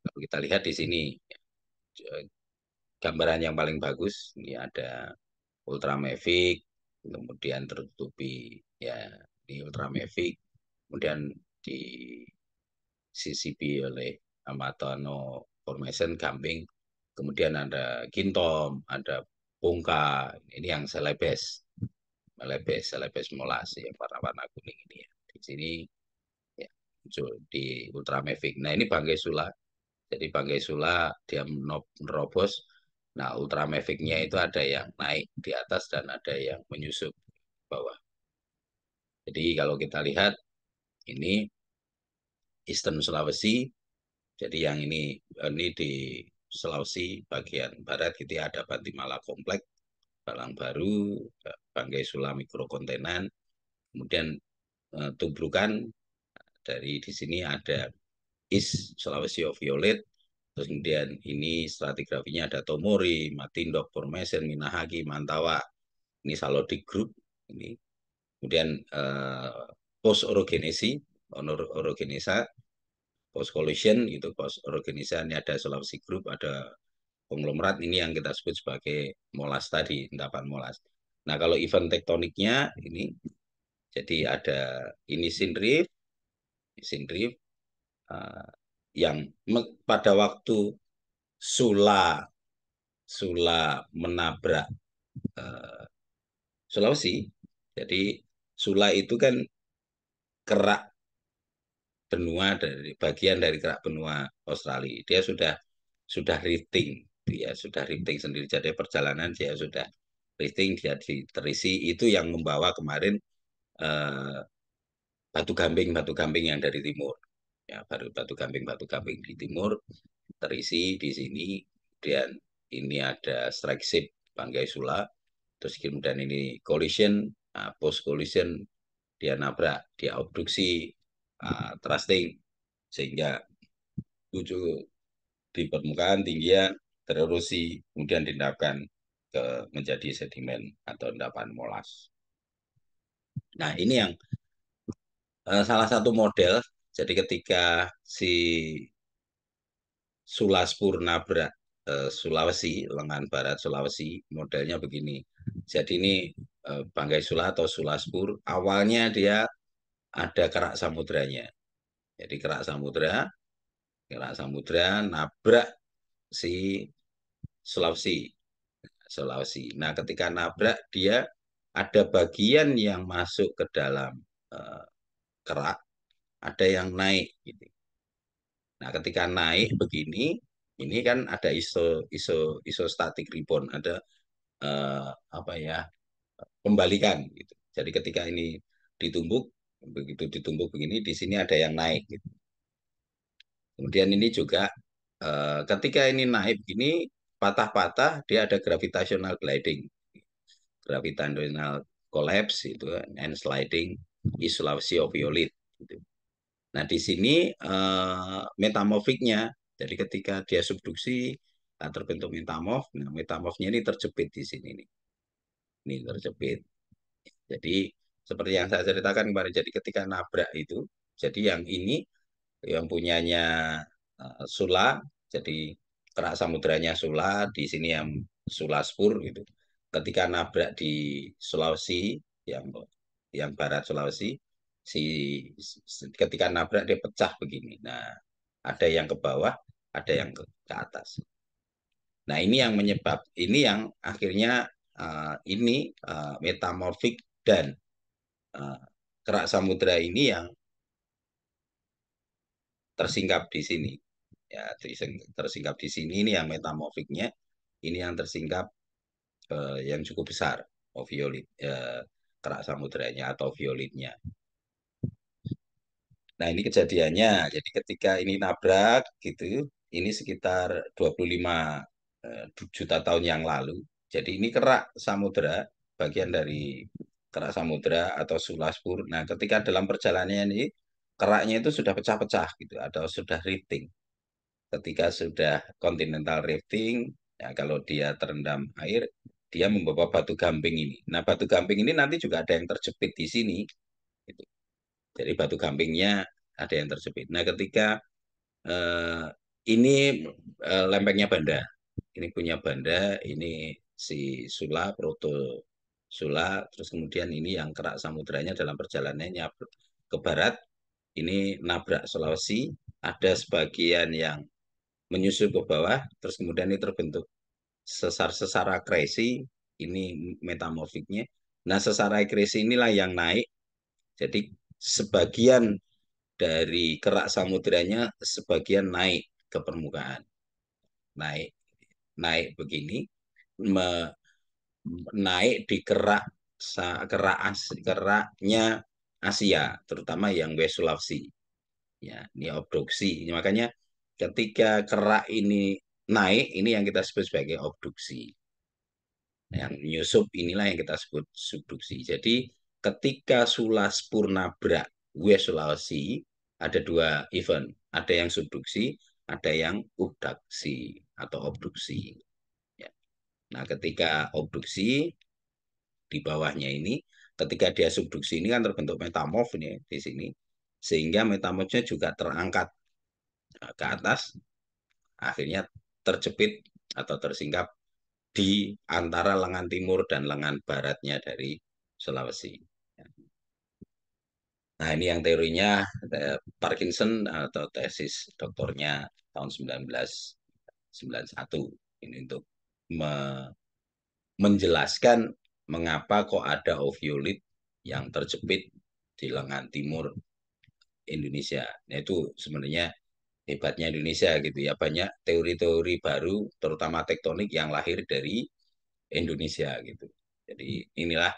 Kalau kita lihat di sini eh, gambaran yang paling bagus, ini ada Ultramavic, kemudian tertutupi ya ini Ultramavic, kemudian di CCP oleh no Formation kambing kemudian ada Kintom, ada Pungka, ini yang selebes, selebes, selebes molasi yang warna-warna kuning ini ya. Di sini ya, muncul di Ultramavic. Nah ini bangkai Sula, jadi bangkai Sula dia menerobos, nah Ultramavic-nya itu ada yang naik di atas dan ada yang menyusup bawah. Jadi kalau kita lihat ini Eastern Sulawesi jadi yang ini ini di Sulawesi bagian barat gitu ya, ada Bantimala Komplek, Balang Baru, Banggai Sula Mikro Kontenan, kemudian e, eh, Tubrukan dari di sini ada Is Sulawesi of Violet, terus kemudian ini stratigrafinya ada Tomori, Matindok, Pormesen, Minahagi, Mantawa, ini Salodic Group, ini kemudian e, post orogenesi, orogenesa, Cost Coalition itu cost organisasi ada Sulawesi Group ada konglomerat ini yang kita sebut sebagai molas tadi endapan molas nah kalau event tektoniknya ini jadi ada ini sinrif sinrif uh, eh, yang pada waktu Sula Sula menabrak uh, Sulawesi. Jadi Sula itu kan kerak benua dari bagian dari kerak benua Australia. Dia sudah sudah rating, dia sudah rating sendiri. Jadi perjalanan dia sudah rating, dia terisi itu yang membawa kemarin eh, batu gamping batu gamping yang dari timur. Ya, baru batu gamping batu gamping di timur terisi di sini. dan ini ada strike ship Banggai Sula. Terus kemudian ini collision, nah, post collision dia nabrak, dia obduksi, Uh, Trusting sehingga tujuh di permukaan tinggi tererosi kemudian didapkan ke menjadi sedimen atau endapan molas. Nah ini yang uh, salah satu model. Jadi ketika si Sulas berat uh, Sulawesi lengan barat Sulawesi modelnya begini. Jadi ini uh, Banggai Sula atau Sulaspur awalnya dia ada kerak samudranya. Jadi kerak samudra, kerak samudra nabrak si Sulawesi. Sulawesi. Nah, ketika nabrak dia ada bagian yang masuk ke dalam uh, kerak, ada yang naik gitu. Nah, ketika naik begini, ini kan ada iso iso isostatik rebound, ada uh, apa ya? pembalikan gitu. Jadi ketika ini ditumbuk begitu ditumbuk begini di sini ada yang naik gitu. kemudian ini juga eh, ketika ini naik ini patah-patah dia ada gravitational gliding gravitational collapse itu and sliding isolasi oviolit gitu. nah di sini eh, metamorfiknya jadi ketika dia subduksi terbentuk metamorf nah metamorfnya ini terjepit di sini nih ini terjepit jadi seperti yang saya ceritakan kemarin jadi ketika nabrak itu jadi yang ini yang punyanya eh, Sula jadi kerak samudranya Sula di sini yang Sulaspur gitu ketika nabrak di Sulawesi yang yang barat Sulawesi si ketika nabrak dia pecah begini nah ada yang ke bawah ada yang ke, ke atas nah ini yang menyebab ini yang akhirnya uh, ini uh, metamorfik dan Eh, kerak samudera ini yang tersingkap di sini ya tersingkap di sini ini yang metamorfiknya ini yang tersingkap eh, yang cukup besar oviolit eh, kerak samudranya atau violitnya nah ini kejadiannya jadi ketika ini nabrak gitu ini sekitar 25 eh, juta tahun yang lalu jadi ini kerak samudra bagian dari kerak samudra atau sulaspur. Nah, ketika dalam perjalanannya ini keraknya itu sudah pecah-pecah gitu atau sudah rifting. Ketika sudah continental rifting, ya kalau dia terendam air, dia membawa batu gamping ini. Nah, batu gamping ini nanti juga ada yang terjepit di sini. Gitu. Jadi batu gampingnya ada yang terjepit. Nah, ketika eh, ini eh, lempengnya Banda, ini punya Banda, ini si sulap Proto Sula, terus kemudian ini yang kerak samudranya dalam perjalanannya ke barat, ini nabrak Sulawesi, ada sebagian yang menyusup ke bawah, terus kemudian ini terbentuk sesar-sesara kresi, ini metamorfiknya. Nah, sesara kresi inilah yang naik. Jadi sebagian dari kerak samudranya sebagian naik ke permukaan. Naik naik begini me, naik di kerak kerak as, keraknya Asia, terutama yang West Sulawesi. Ya, ini obduksi. Makanya ketika kerak ini naik, ini yang kita sebut sebagai obduksi. Yang nyusup inilah yang kita sebut subduksi. Jadi ketika Sulas Purnabra West Sulawesi ada dua event, ada yang subduksi, ada yang obduksi atau obduksi. Nah, ketika obduksi di bawahnya ini, ketika dia subduksi ini kan terbentuk metamorf ini di sini, sehingga metamorfnya juga terangkat eh, ke atas, akhirnya terjepit atau tersingkap di antara lengan timur dan lengan baratnya dari Sulawesi. Nah, ini yang teorinya eh, Parkinson atau tesis doktornya tahun 1991. Ini untuk me menjelaskan mengapa kok ada ovulit yang terjepit di lengan timur Indonesia. Nah itu sebenarnya hebatnya Indonesia gitu ya. Banyak teori-teori baru terutama tektonik yang lahir dari Indonesia gitu. Jadi inilah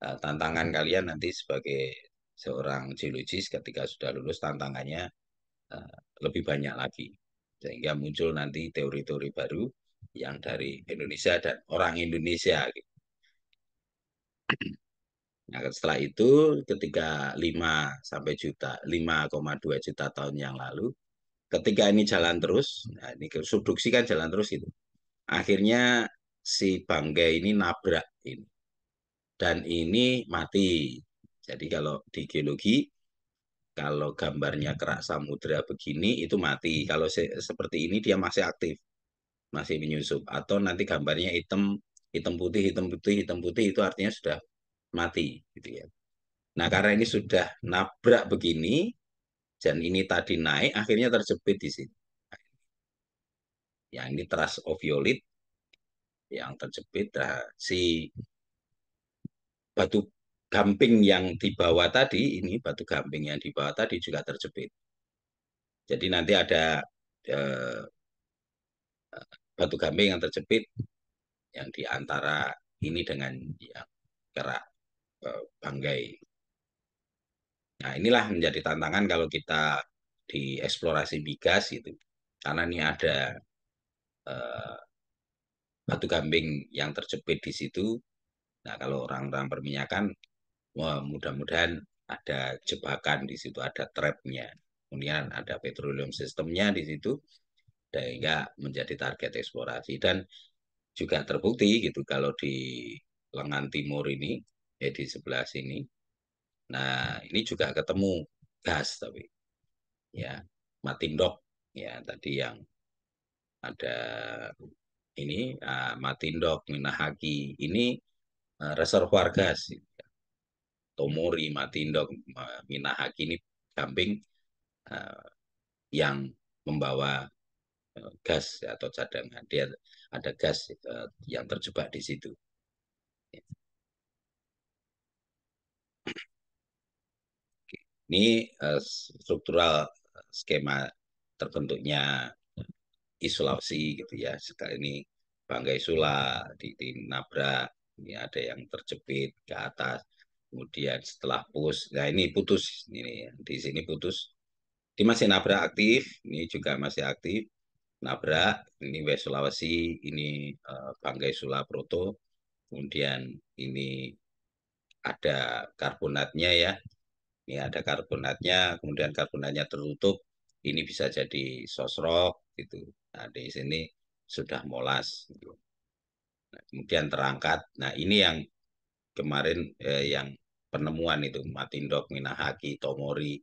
uh, tantangan kalian nanti sebagai seorang geologis ketika sudah lulus tantangannya uh, lebih banyak lagi. Sehingga muncul nanti teori-teori baru yang dari Indonesia dan orang Indonesia. Gitu. Nah, setelah itu ketika 5 sampai juta 5,2 juta tahun yang lalu ketika ini jalan terus, nah ini subduksi kan jalan terus itu, Akhirnya si bangga ini nabrak ini. Gitu. Dan ini mati. Jadi kalau di geologi kalau gambarnya kerak samudra begini itu mati. Kalau se seperti ini dia masih aktif masih menyusup atau nanti gambarnya hitam hitam putih hitam putih hitam putih itu artinya sudah mati gitu ya nah karena ini sudah nabrak begini dan ini tadi naik akhirnya terjepit di sini yang ini teras oviolit yang terjepit nah, si batu gamping yang di bawah tadi ini batu gamping yang di bawah tadi juga terjepit jadi nanti ada eh, batu gamping yang terjepit yang di antara ini dengan yang kerak eh, banggai. Nah, inilah menjadi tantangan kalau kita di eksplorasi migas itu. Karena ini ada eh, batu gamping yang terjepit di situ. Nah, kalau orang-orang perminyakan, mudah-mudahan ada jebakan di situ, ada trapnya. Kemudian ada petroleum sistemnya di situ sehingga menjadi target eksplorasi dan juga terbukti gitu kalau di lengan timur ini ya di sebelah sini nah ini juga ketemu gas tapi ya matindok ya tadi yang ada ini uh, ah, matindok minahaki ini uh, reservoir gas tomori matindok eh, minahaki ini kambing uh, yang membawa gas ya, atau cadangan dia ada gas eh, yang terjebak di situ ini eh, struktural skema terbentuknya isolasi gitu ya sekarang ini bangkai sula di, di nabrak ini ada yang terjepit ke atas kemudian setelah push nah ini putus ini di sini putus ini masih nabrak aktif ini juga masih aktif Nabrak, ini West Sulawesi, ini uh, eh, Banggai Sulaproto, kemudian ini ada karbonatnya ya, ini ada karbonatnya, kemudian karbonatnya tertutup, ini bisa jadi sosrok gitu. Nah di sini sudah molas. Gitu. Nah, kemudian terangkat. Nah ini yang kemarin eh, yang penemuan itu Matindok, Minahaki, Tomori,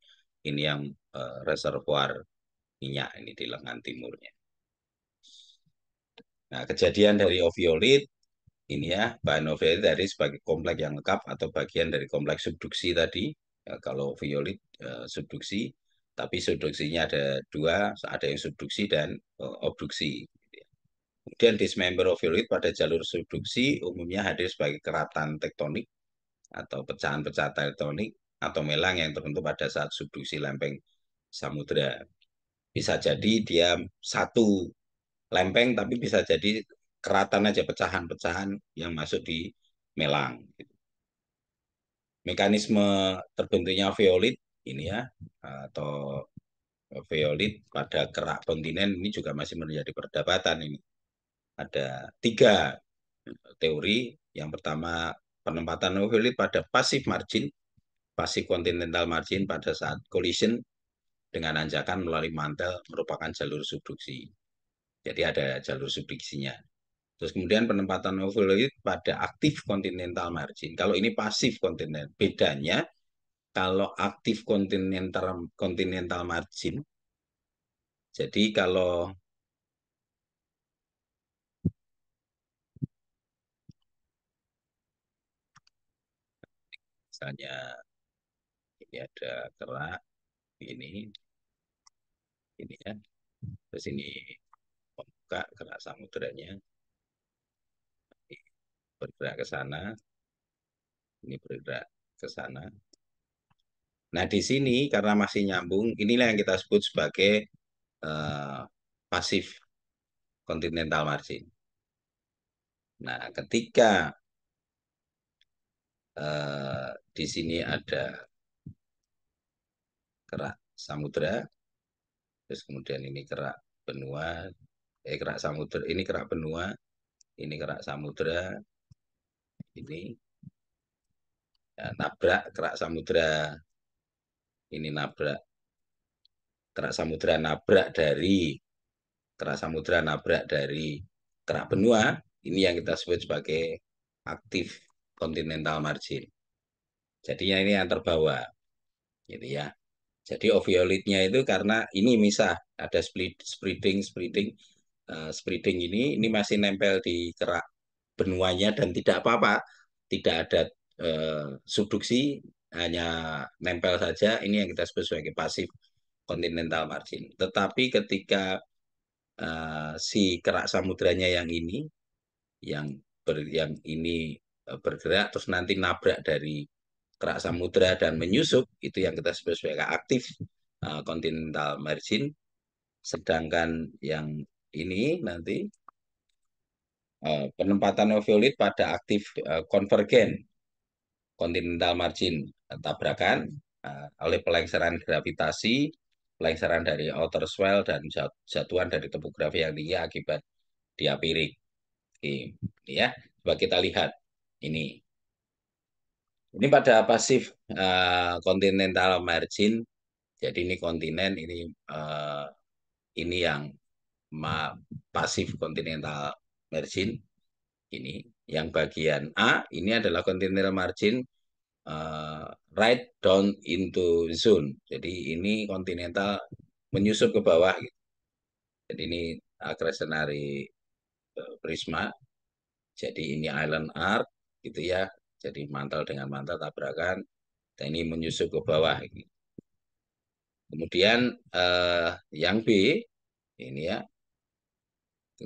ini yang eh, reservoir minyak ini di lengan timurnya. Nah, kejadian dari oviolit ini ya, bahan oviolit dari sebagai kompleks yang lengkap atau bagian dari kompleks subduksi tadi. Ya, kalau oviolit eh, subduksi, tapi subduksinya ada dua, ada yang subduksi dan eh, obduksi. Kemudian dismember oviolit pada jalur subduksi umumnya hadir sebagai keratan tektonik atau pecahan-pecahan tektonik atau melang yang terbentuk pada saat subduksi lempeng samudera Bisa jadi dia satu lempeng tapi bisa jadi keratan aja pecahan-pecahan yang masuk di melang. Gitu. Mekanisme terbentuknya veolit ini ya atau veolit pada kerak kontinen ini juga masih menjadi perdebatan ini. Ada tiga teori. Yang pertama penempatan veolit pada pasif margin, pasif kontinental margin pada saat collision dengan anjakan melalui mantel merupakan jalur subduksi. Jadi ada jalur subduksinya. Terus kemudian penempatan ovoid pada aktif kontinental margin. Kalau ini pasif kontinental bedanya kalau aktif kontinental kontinental margin. Jadi kalau misalnya ini ada kerak ini ini ya terus ini buka kena samudranya bergerak ke sana ini bergerak ke sana nah di sini karena masih nyambung inilah yang kita sebut sebagai uh, pasif kontinental margin nah ketika uh, di sini ada kerak samudra terus kemudian ini kerak benua eh, kerak samudra ini kerak benua ini kerak samudra ini ya, nabrak kerak samudra ini nabrak kerak samudra nabrak dari kerak samudra nabrak dari kerak benua ini yang kita sebut sebagai aktif kontinental margin jadinya ini yang terbawa gitu ya jadi oviolitnya itu karena ini misah ada split, spreading splitting Eh, spreading ini ini masih nempel di kerak benuanya dan tidak apa-apa, tidak ada uh, subduksi, hanya nempel saja. Ini yang kita sebut sebagai pasif continental margin. Tetapi ketika uh, si kerak samudranya yang ini, yang ber, yang ini bergerak terus nanti nabrak dari kerak samudra dan menyusup itu yang kita sebut sebagai aktif uh, continental margin sedangkan yang ini nanti uh, penempatan ovulit pada aktif uh, konvergen kontinental margin eh, tabrakan uh, oleh pelengseran gravitasi, pelengseran dari outer swell dan jatuhan dari topografi yang tinggi akibat diapirik. Oke, ya. Coba kita lihat ini. Ini pada pasif kontinental uh, margin. Jadi ini kontinen, ini uh, ini yang ma pasif kontinental margin ini yang bagian A ini adalah kontinental margin uh, right down into zone. Jadi ini kontinental menyusup ke bawah. Jadi ini akresenari eh, prisma. Jadi ini island arc gitu ya. Jadi mantel dengan mantel tabrakan. Dan ini menyusup ke bawah. Gitu. Kemudian uh, yang B ini ya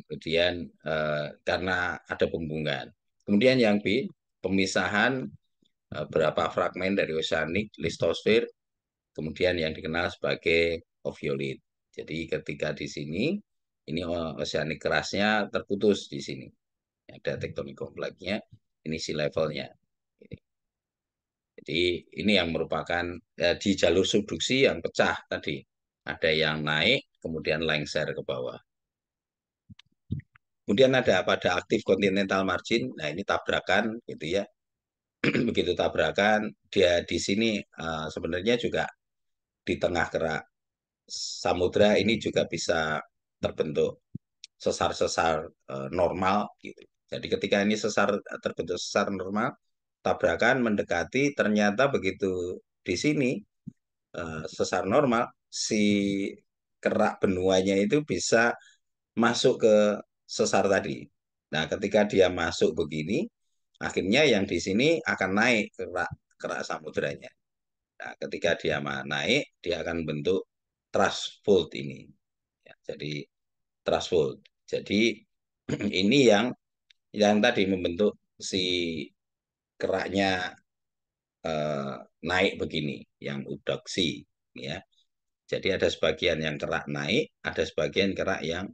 kemudian uh, karena ada pembungaan. Kemudian yang B, pemisahan uh, berapa fragmen dari oceanic listosfer, kemudian yang dikenal sebagai oviolit. Jadi ketika di sini, ini oceanic kerasnya terputus di sini. Ada tektonik kompleksnya, ini sea levelnya. Jadi ini yang merupakan eh, di jalur subduksi yang pecah tadi. Ada yang naik, kemudian lengser ke bawah. Kemudian ada pada aktif continental margin, nah ini tabrakan gitu ya. Begitu tabrakan, dia di sini uh, sebenarnya juga di tengah kerak samudra ini juga bisa terbentuk sesar-sesar uh, normal gitu. Jadi ketika ini sesar terbentuk sesar normal, tabrakan mendekati ternyata begitu di sini uh, sesar normal si kerak benuanya itu bisa masuk ke sesar tadi. Nah, ketika dia masuk begini, akhirnya yang di sini akan naik kerak kerak samudranya. Nah, ketika dia naik, dia akan bentuk thrust fold ini. Ya, jadi thrust fold. Jadi ini yang yang tadi membentuk si keraknya eh, naik begini, yang udoksi, ya. Jadi ada sebagian yang kerak naik, ada sebagian kerak yang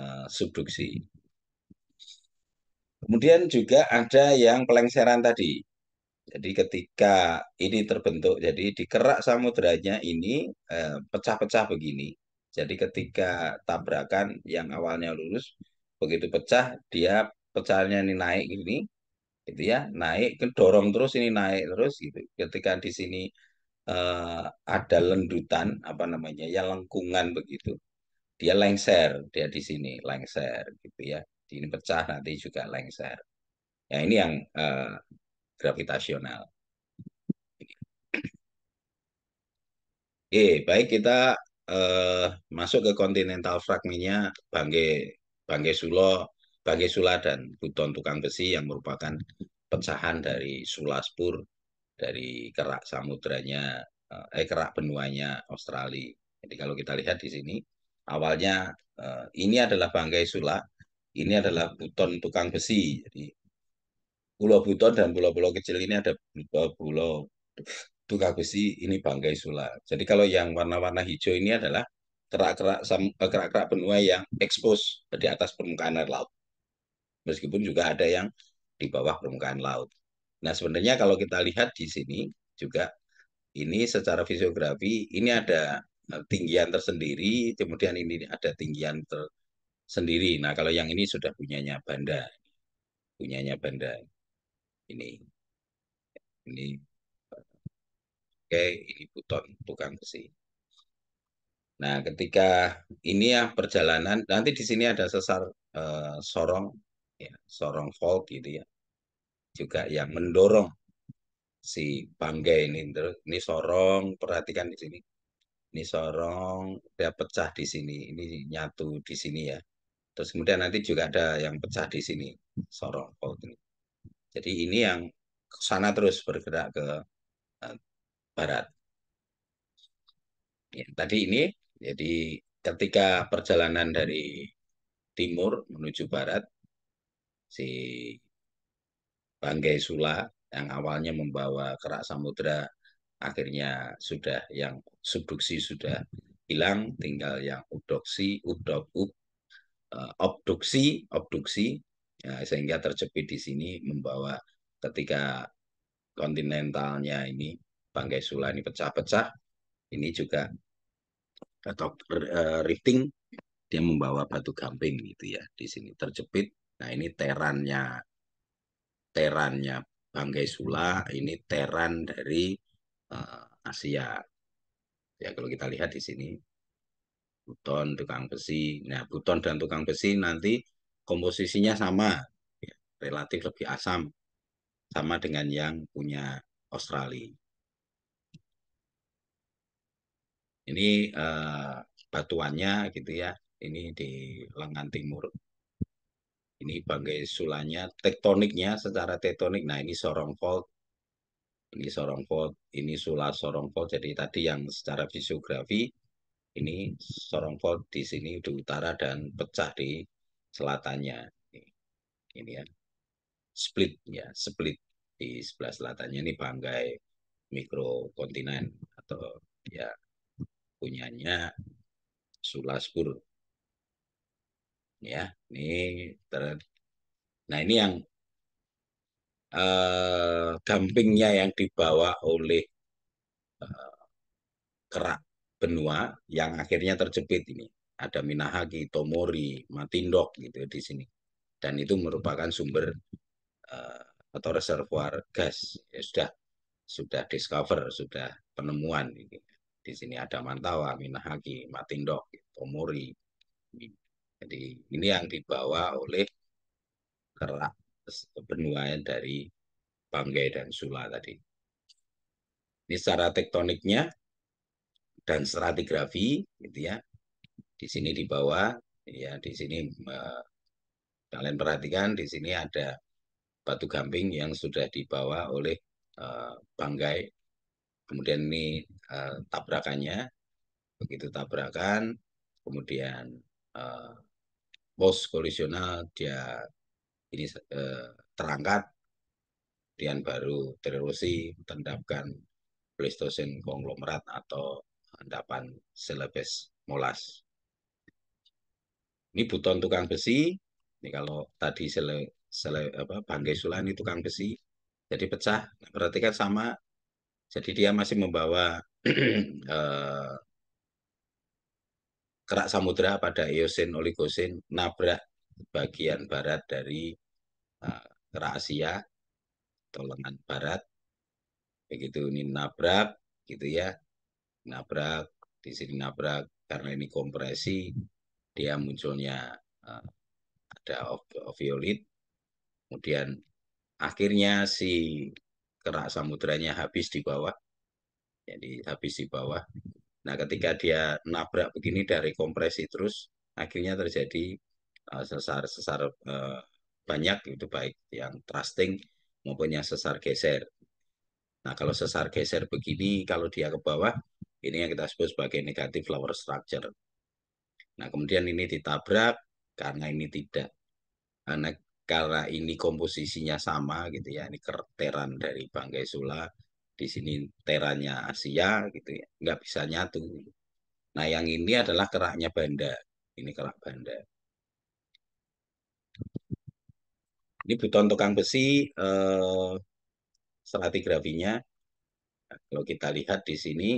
Eh, subduksi. Kemudian juga ada yang pelengseran tadi. Jadi ketika ini terbentuk, jadi dikerak samudranya ini eh, pecah-pecah begini. Jadi ketika tabrakan yang awalnya lurus, begitu pecah dia pecahnya ini naik ini, gitu ya, naik, kedorong terus ini naik terus gitu. Ketika di sini uh, ada lendutan apa namanya, ya lengkungan begitu dia lengser dia di sini lengser gitu ya di ini pecah nanti juga lengser ya ini yang eh, gravitasional Oke, baik kita eh, masuk ke kontinental fragmentnya Bangge Bangge Sulo, Bangge Sula dan Buton Tukang Besi yang merupakan pecahan dari Sulaspur dari kerak samudranya eh, eh kerak benuanya Australia. Jadi kalau kita lihat di sini awalnya uh, ini adalah bangkai sulak, ini adalah buton tukang besi. Jadi pulau buton dan pulau-pulau kecil ini ada pulau-pulau tukang besi, ini bangkai sulak. Jadi kalau yang warna-warna hijau ini adalah kerak-kerak eh, kerak benua yang ekspos di atas permukaan air laut. Meskipun juga ada yang di bawah permukaan laut. Nah, sebenarnya kalau kita lihat di sini juga ini secara fisiografi ini ada Eh, tinggian tersendiri, kemudian ini ada tinggian tersendiri. Nah, kalau yang ini sudah punyanya Banda. Punyanya Banda. Ini. Ini. Oke, ini buton tukang besi. Nah, ketika ini ya perjalanan, nanti di sini ada sesar eh, sorong, ya, sorong volt gitu ya. Juga yang mendorong si banggai ini. Ini sorong, perhatikan di sini ini sorong dia pecah di sini ini nyatu di sini ya terus kemudian nanti juga ada yang pecah di sini sorong jadi ini yang sana terus bergerak ke eh, barat ya, tadi ini jadi ketika perjalanan dari timur menuju barat si Banggai Sula yang awalnya membawa kerak samudera akhirnya sudah yang subduksi sudah hilang, tinggal yang obduksi, obduk, ob, eh, obduksi, obduksi, ya, sehingga terjepit di sini membawa ketika kontinentalnya ini bangkai Sula ini pecah-pecah, ini juga atau uh, rifting dia membawa batu gamping gitu ya di sini terjepit. Nah ini terannya terannya bangkai Sula, ini teran dari uh, Asia. Ya kalau kita lihat di sini Buton, tukang besi. Nah, Buton dan tukang besi nanti komposisinya sama, ya, relatif lebih asam, sama dengan yang punya Australia. Ini uh, batuannya gitu ya, ini di lengan timur. Ini bagai sulanya tektoniknya secara tektonik. Nah, ini sorong fault ini sorong pot, ini sorong pot. Jadi tadi yang secara fisiografi ini sorong pot di sini di utara dan pecah di selatannya. Ini ya. Split ya, split di sebelah selatannya ini Banggai mikrokontinen atau ya punyanya sulaspur Ya, ini ter... Nah, ini yang eh, dampingnya yang dibawa oleh eh, kerak benua yang akhirnya terjepit ini. Ada Minahagi, Tomori, Matindok gitu di sini. Dan itu merupakan sumber eh, atau reservoir gas ya, sudah sudah discover, sudah penemuan gitu. Di sini ada Mantawa, Minahagi, Matindok, Tomori. Jadi ini yang dibawa oleh kerak penuaian dari Banggai dan Sula tadi. Ini secara tektoniknya dan stratigrafi gitu ya. Di sini di bawah ya di sini eh, kalian perhatikan di sini ada batu gamping yang sudah dibawa oleh eh, Banggai. Kemudian ini eh, tabrakannya. Begitu tabrakan kemudian eh, pos kolisional dia ini eh, terangkat kemudian baru tererosi tendapkan Pleistosen konglomerat atau endapan selebes molas. Ini buton tukang besi. Ini kalau tadi sele, sele, apa, bangkai sulan ini tukang besi. Jadi pecah. perhatikan sama. Jadi dia masih membawa eh, kerak samudra pada Eosen Oligosen nabrak bagian barat dari uh, Asia tolongan barat begitu ini nabrak gitu ya nabrak di sini nabrak karena ini kompresi dia munculnya uh, ada oviolit kemudian akhirnya si kerak samudranya habis di bawah jadi habis di bawah nah ketika dia nabrak begini dari kompresi terus akhirnya terjadi sesar uh, sesar, sesar, uh, eh, banyak itu baik yang trusting maupun yang sesar geser. Nah kalau sesar geser begini kalau dia ke bawah ini yang kita sebut sebagai negatif lower structure. Nah kemudian ini ditabrak karena ini tidak karena eh, karena ini komposisinya sama gitu ya ini kerteran dari bangkai Sula di sini terannya Asia gitu ya nggak bisa nyatu. Nah yang ini adalah keraknya Banda ini kerak Banda. Ini buton tukang besi eh, stratigrafinya. Nah, kalau kita lihat di sini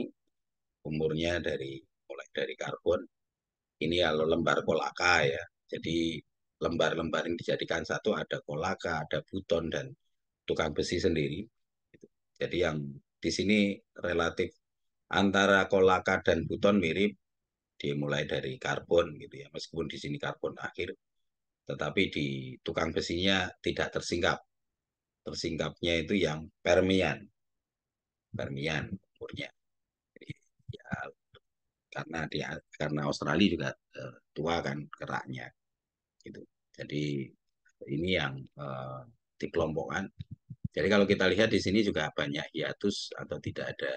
umurnya dari mulai dari karbon. Ini kalau lembar kolaka ya. Jadi lembar-lembar yang dijadikan satu ada kolaka, ada buton dan tukang besi sendiri. Jadi yang di sini relatif antara kolaka dan buton mirip dimulai dari karbon gitu ya meskipun di sini karbon akhir tetapi di tukang besinya tidak tersingkap. Tersingkapnya itu yang Permian. Permian umurnya. ya, karena dia karena Australia juga eh, tua kan keraknya gitu. Jadi ini yang eh, dikelompokkan. Jadi kalau kita lihat di sini juga banyak hiatus atau tidak ada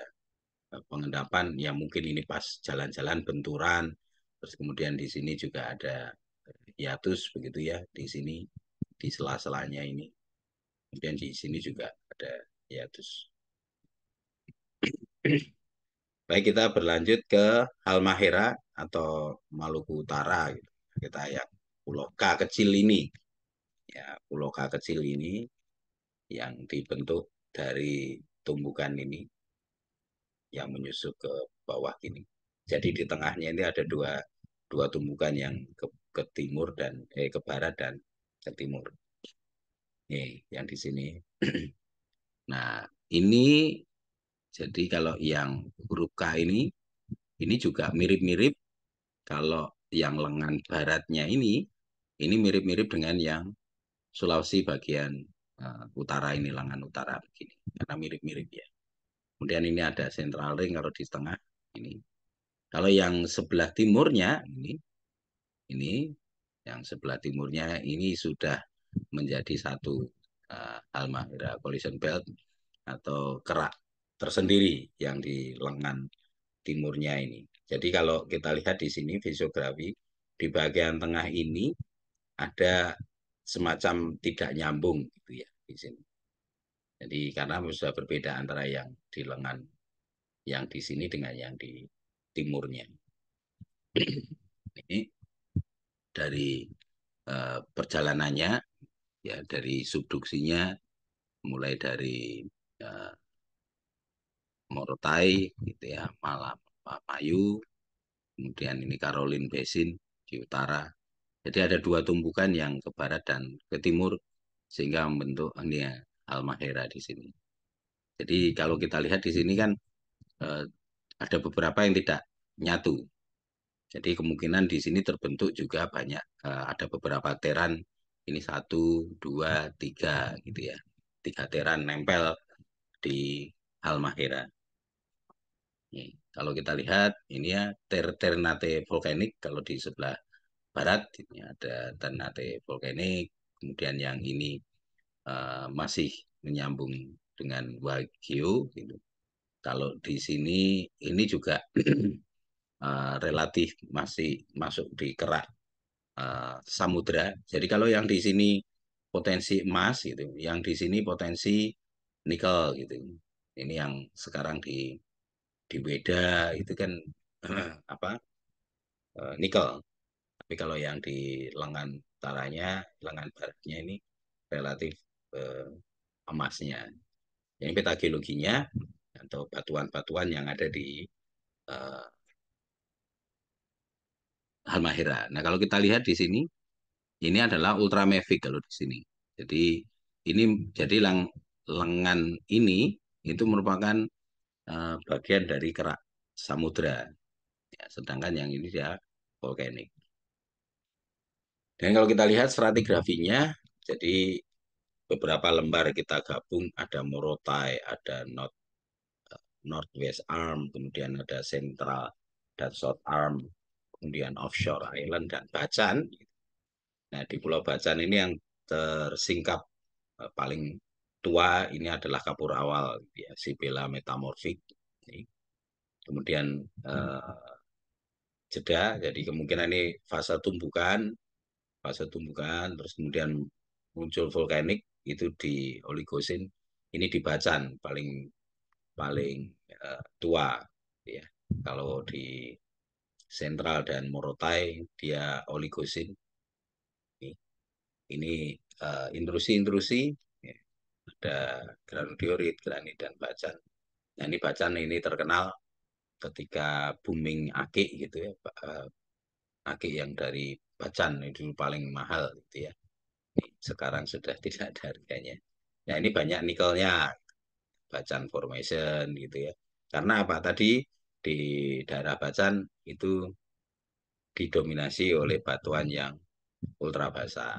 eh, pengendapan yang mungkin ini pas jalan-jalan benturan terus kemudian di sini juga ada hiatus ya, begitu ya di sini di sela-selanya ini. Kemudian di sini juga ada hiatus. Ya, Baik kita berlanjut ke Halmahera atau Maluku Utara gitu. Kita yang pulau K kecil ini. Ya, pulau K kecil ini yang dibentuk dari tumbukan ini yang menyusup ke bawah ini Jadi di tengahnya ini ada dua dua tumbukan yang ke ke timur dan eh ke barat dan ke timur. Nih, yang di sini. nah, ini jadi kalau yang huruf K ini ini juga mirip-mirip kalau yang lengan baratnya ini ini mirip-mirip dengan yang Sulawesi bagian uh, utara ini lengan utara begini karena mirip-mirip ya. Kemudian ini ada central ring kalau di tengah ini. Kalau yang sebelah timurnya ini ini yang sebelah timurnya ini sudah menjadi satu uh, Almahera collision belt atau kerak tersendiri yang di lengan timurnya ini. Jadi kalau kita lihat di sini fisiografi di bagian tengah ini ada semacam tidak nyambung gitu ya di sini. Jadi karena sudah berbeda antara yang di lengan yang di sini dengan yang di timurnya. ini dari uh, perjalanannya ya dari subduksinya mulai dari uh, Morotai gitu ya Malam Payu kemudian ini Karolin Basin di utara jadi ada dua tumpukan yang ke barat dan ke timur sehingga membentuk ini ya, Almahera di sini jadi kalau kita lihat di sini kan uh, ada beberapa yang tidak nyatu jadi kemungkinan di sini terbentuk juga banyak uh, ada beberapa teran ini satu, dua, tiga gitu ya. Tiga teran nempel di Halmahera. Nih, kalau kita lihat ini ya ter ternate vulkanik kalau di sebelah barat ini ada ternate vulkanik, kemudian yang ini uh, masih menyambung dengan Wagyu gitu. Kalau di sini ini juga uh, relatif masih masuk di kerak uh, eh, samudra. Jadi kalau yang di sini potensi emas gitu, yang di sini potensi nikel gitu. Ini yang sekarang di di beda itu kan apa uh, nikel. Tapi kalau yang di lengan utaranya, lengan baratnya ini relatif uh, emasnya. Ini peta geologinya atau batuan-batuan yang ada di uh, Halmahera. Nah, kalau kita lihat di sini, ini adalah Ultra Mavic kalau di sini. Jadi ini jadi lang, lengan ini itu merupakan uh, bagian dari kerak samudra. Ya, sedangkan yang ini dia volcanic. Dan kalau kita lihat stratigrafinya, jadi beberapa lembar kita gabung ada Morotai, ada North eh, Northwest Arm, kemudian ada Central dan South Arm, kemudian offshore island dan Bacan. Nah, di Pulau Bacan ini yang tersingkap eh, paling tua ini adalah kapur awal gitu ya Sibela metamorfik. Kemudian hmm. eh, jeda, jadi kemungkinan ini fase tumbukan, fase tumbukan terus kemudian muncul vulkanik itu di oligosin ini di Bacan paling paling eh, tua gitu ya. Kalau di sentral dan morotai, dia oligosin. Ini, ini uh, eh, intrusi-intrusi, ya. ada granodiorit granit, dan bacan. Nah, ini bacan ini terkenal ketika booming akik gitu ya, uh, akik yang dari bacan itu paling mahal gitu ya. Ini sekarang sudah tidak ada harganya. Nah, ini banyak nikelnya, bacan formation gitu ya. Karena apa tadi di daerah Bacan itu didominasi oleh batuan yang ultra basah.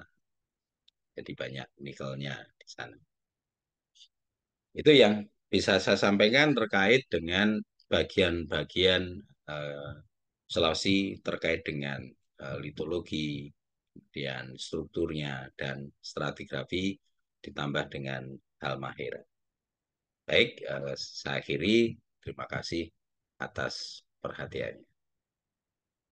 Jadi banyak nikelnya di sana. Itu yang bisa saya sampaikan terkait dengan bagian-bagian eh, Sulawesi terkait dengan eh, litologi, kemudian strukturnya dan stratigrafi ditambah dengan hal mahir. Baik, eh, saya akhiri. Terima kasih atas perhatiannya.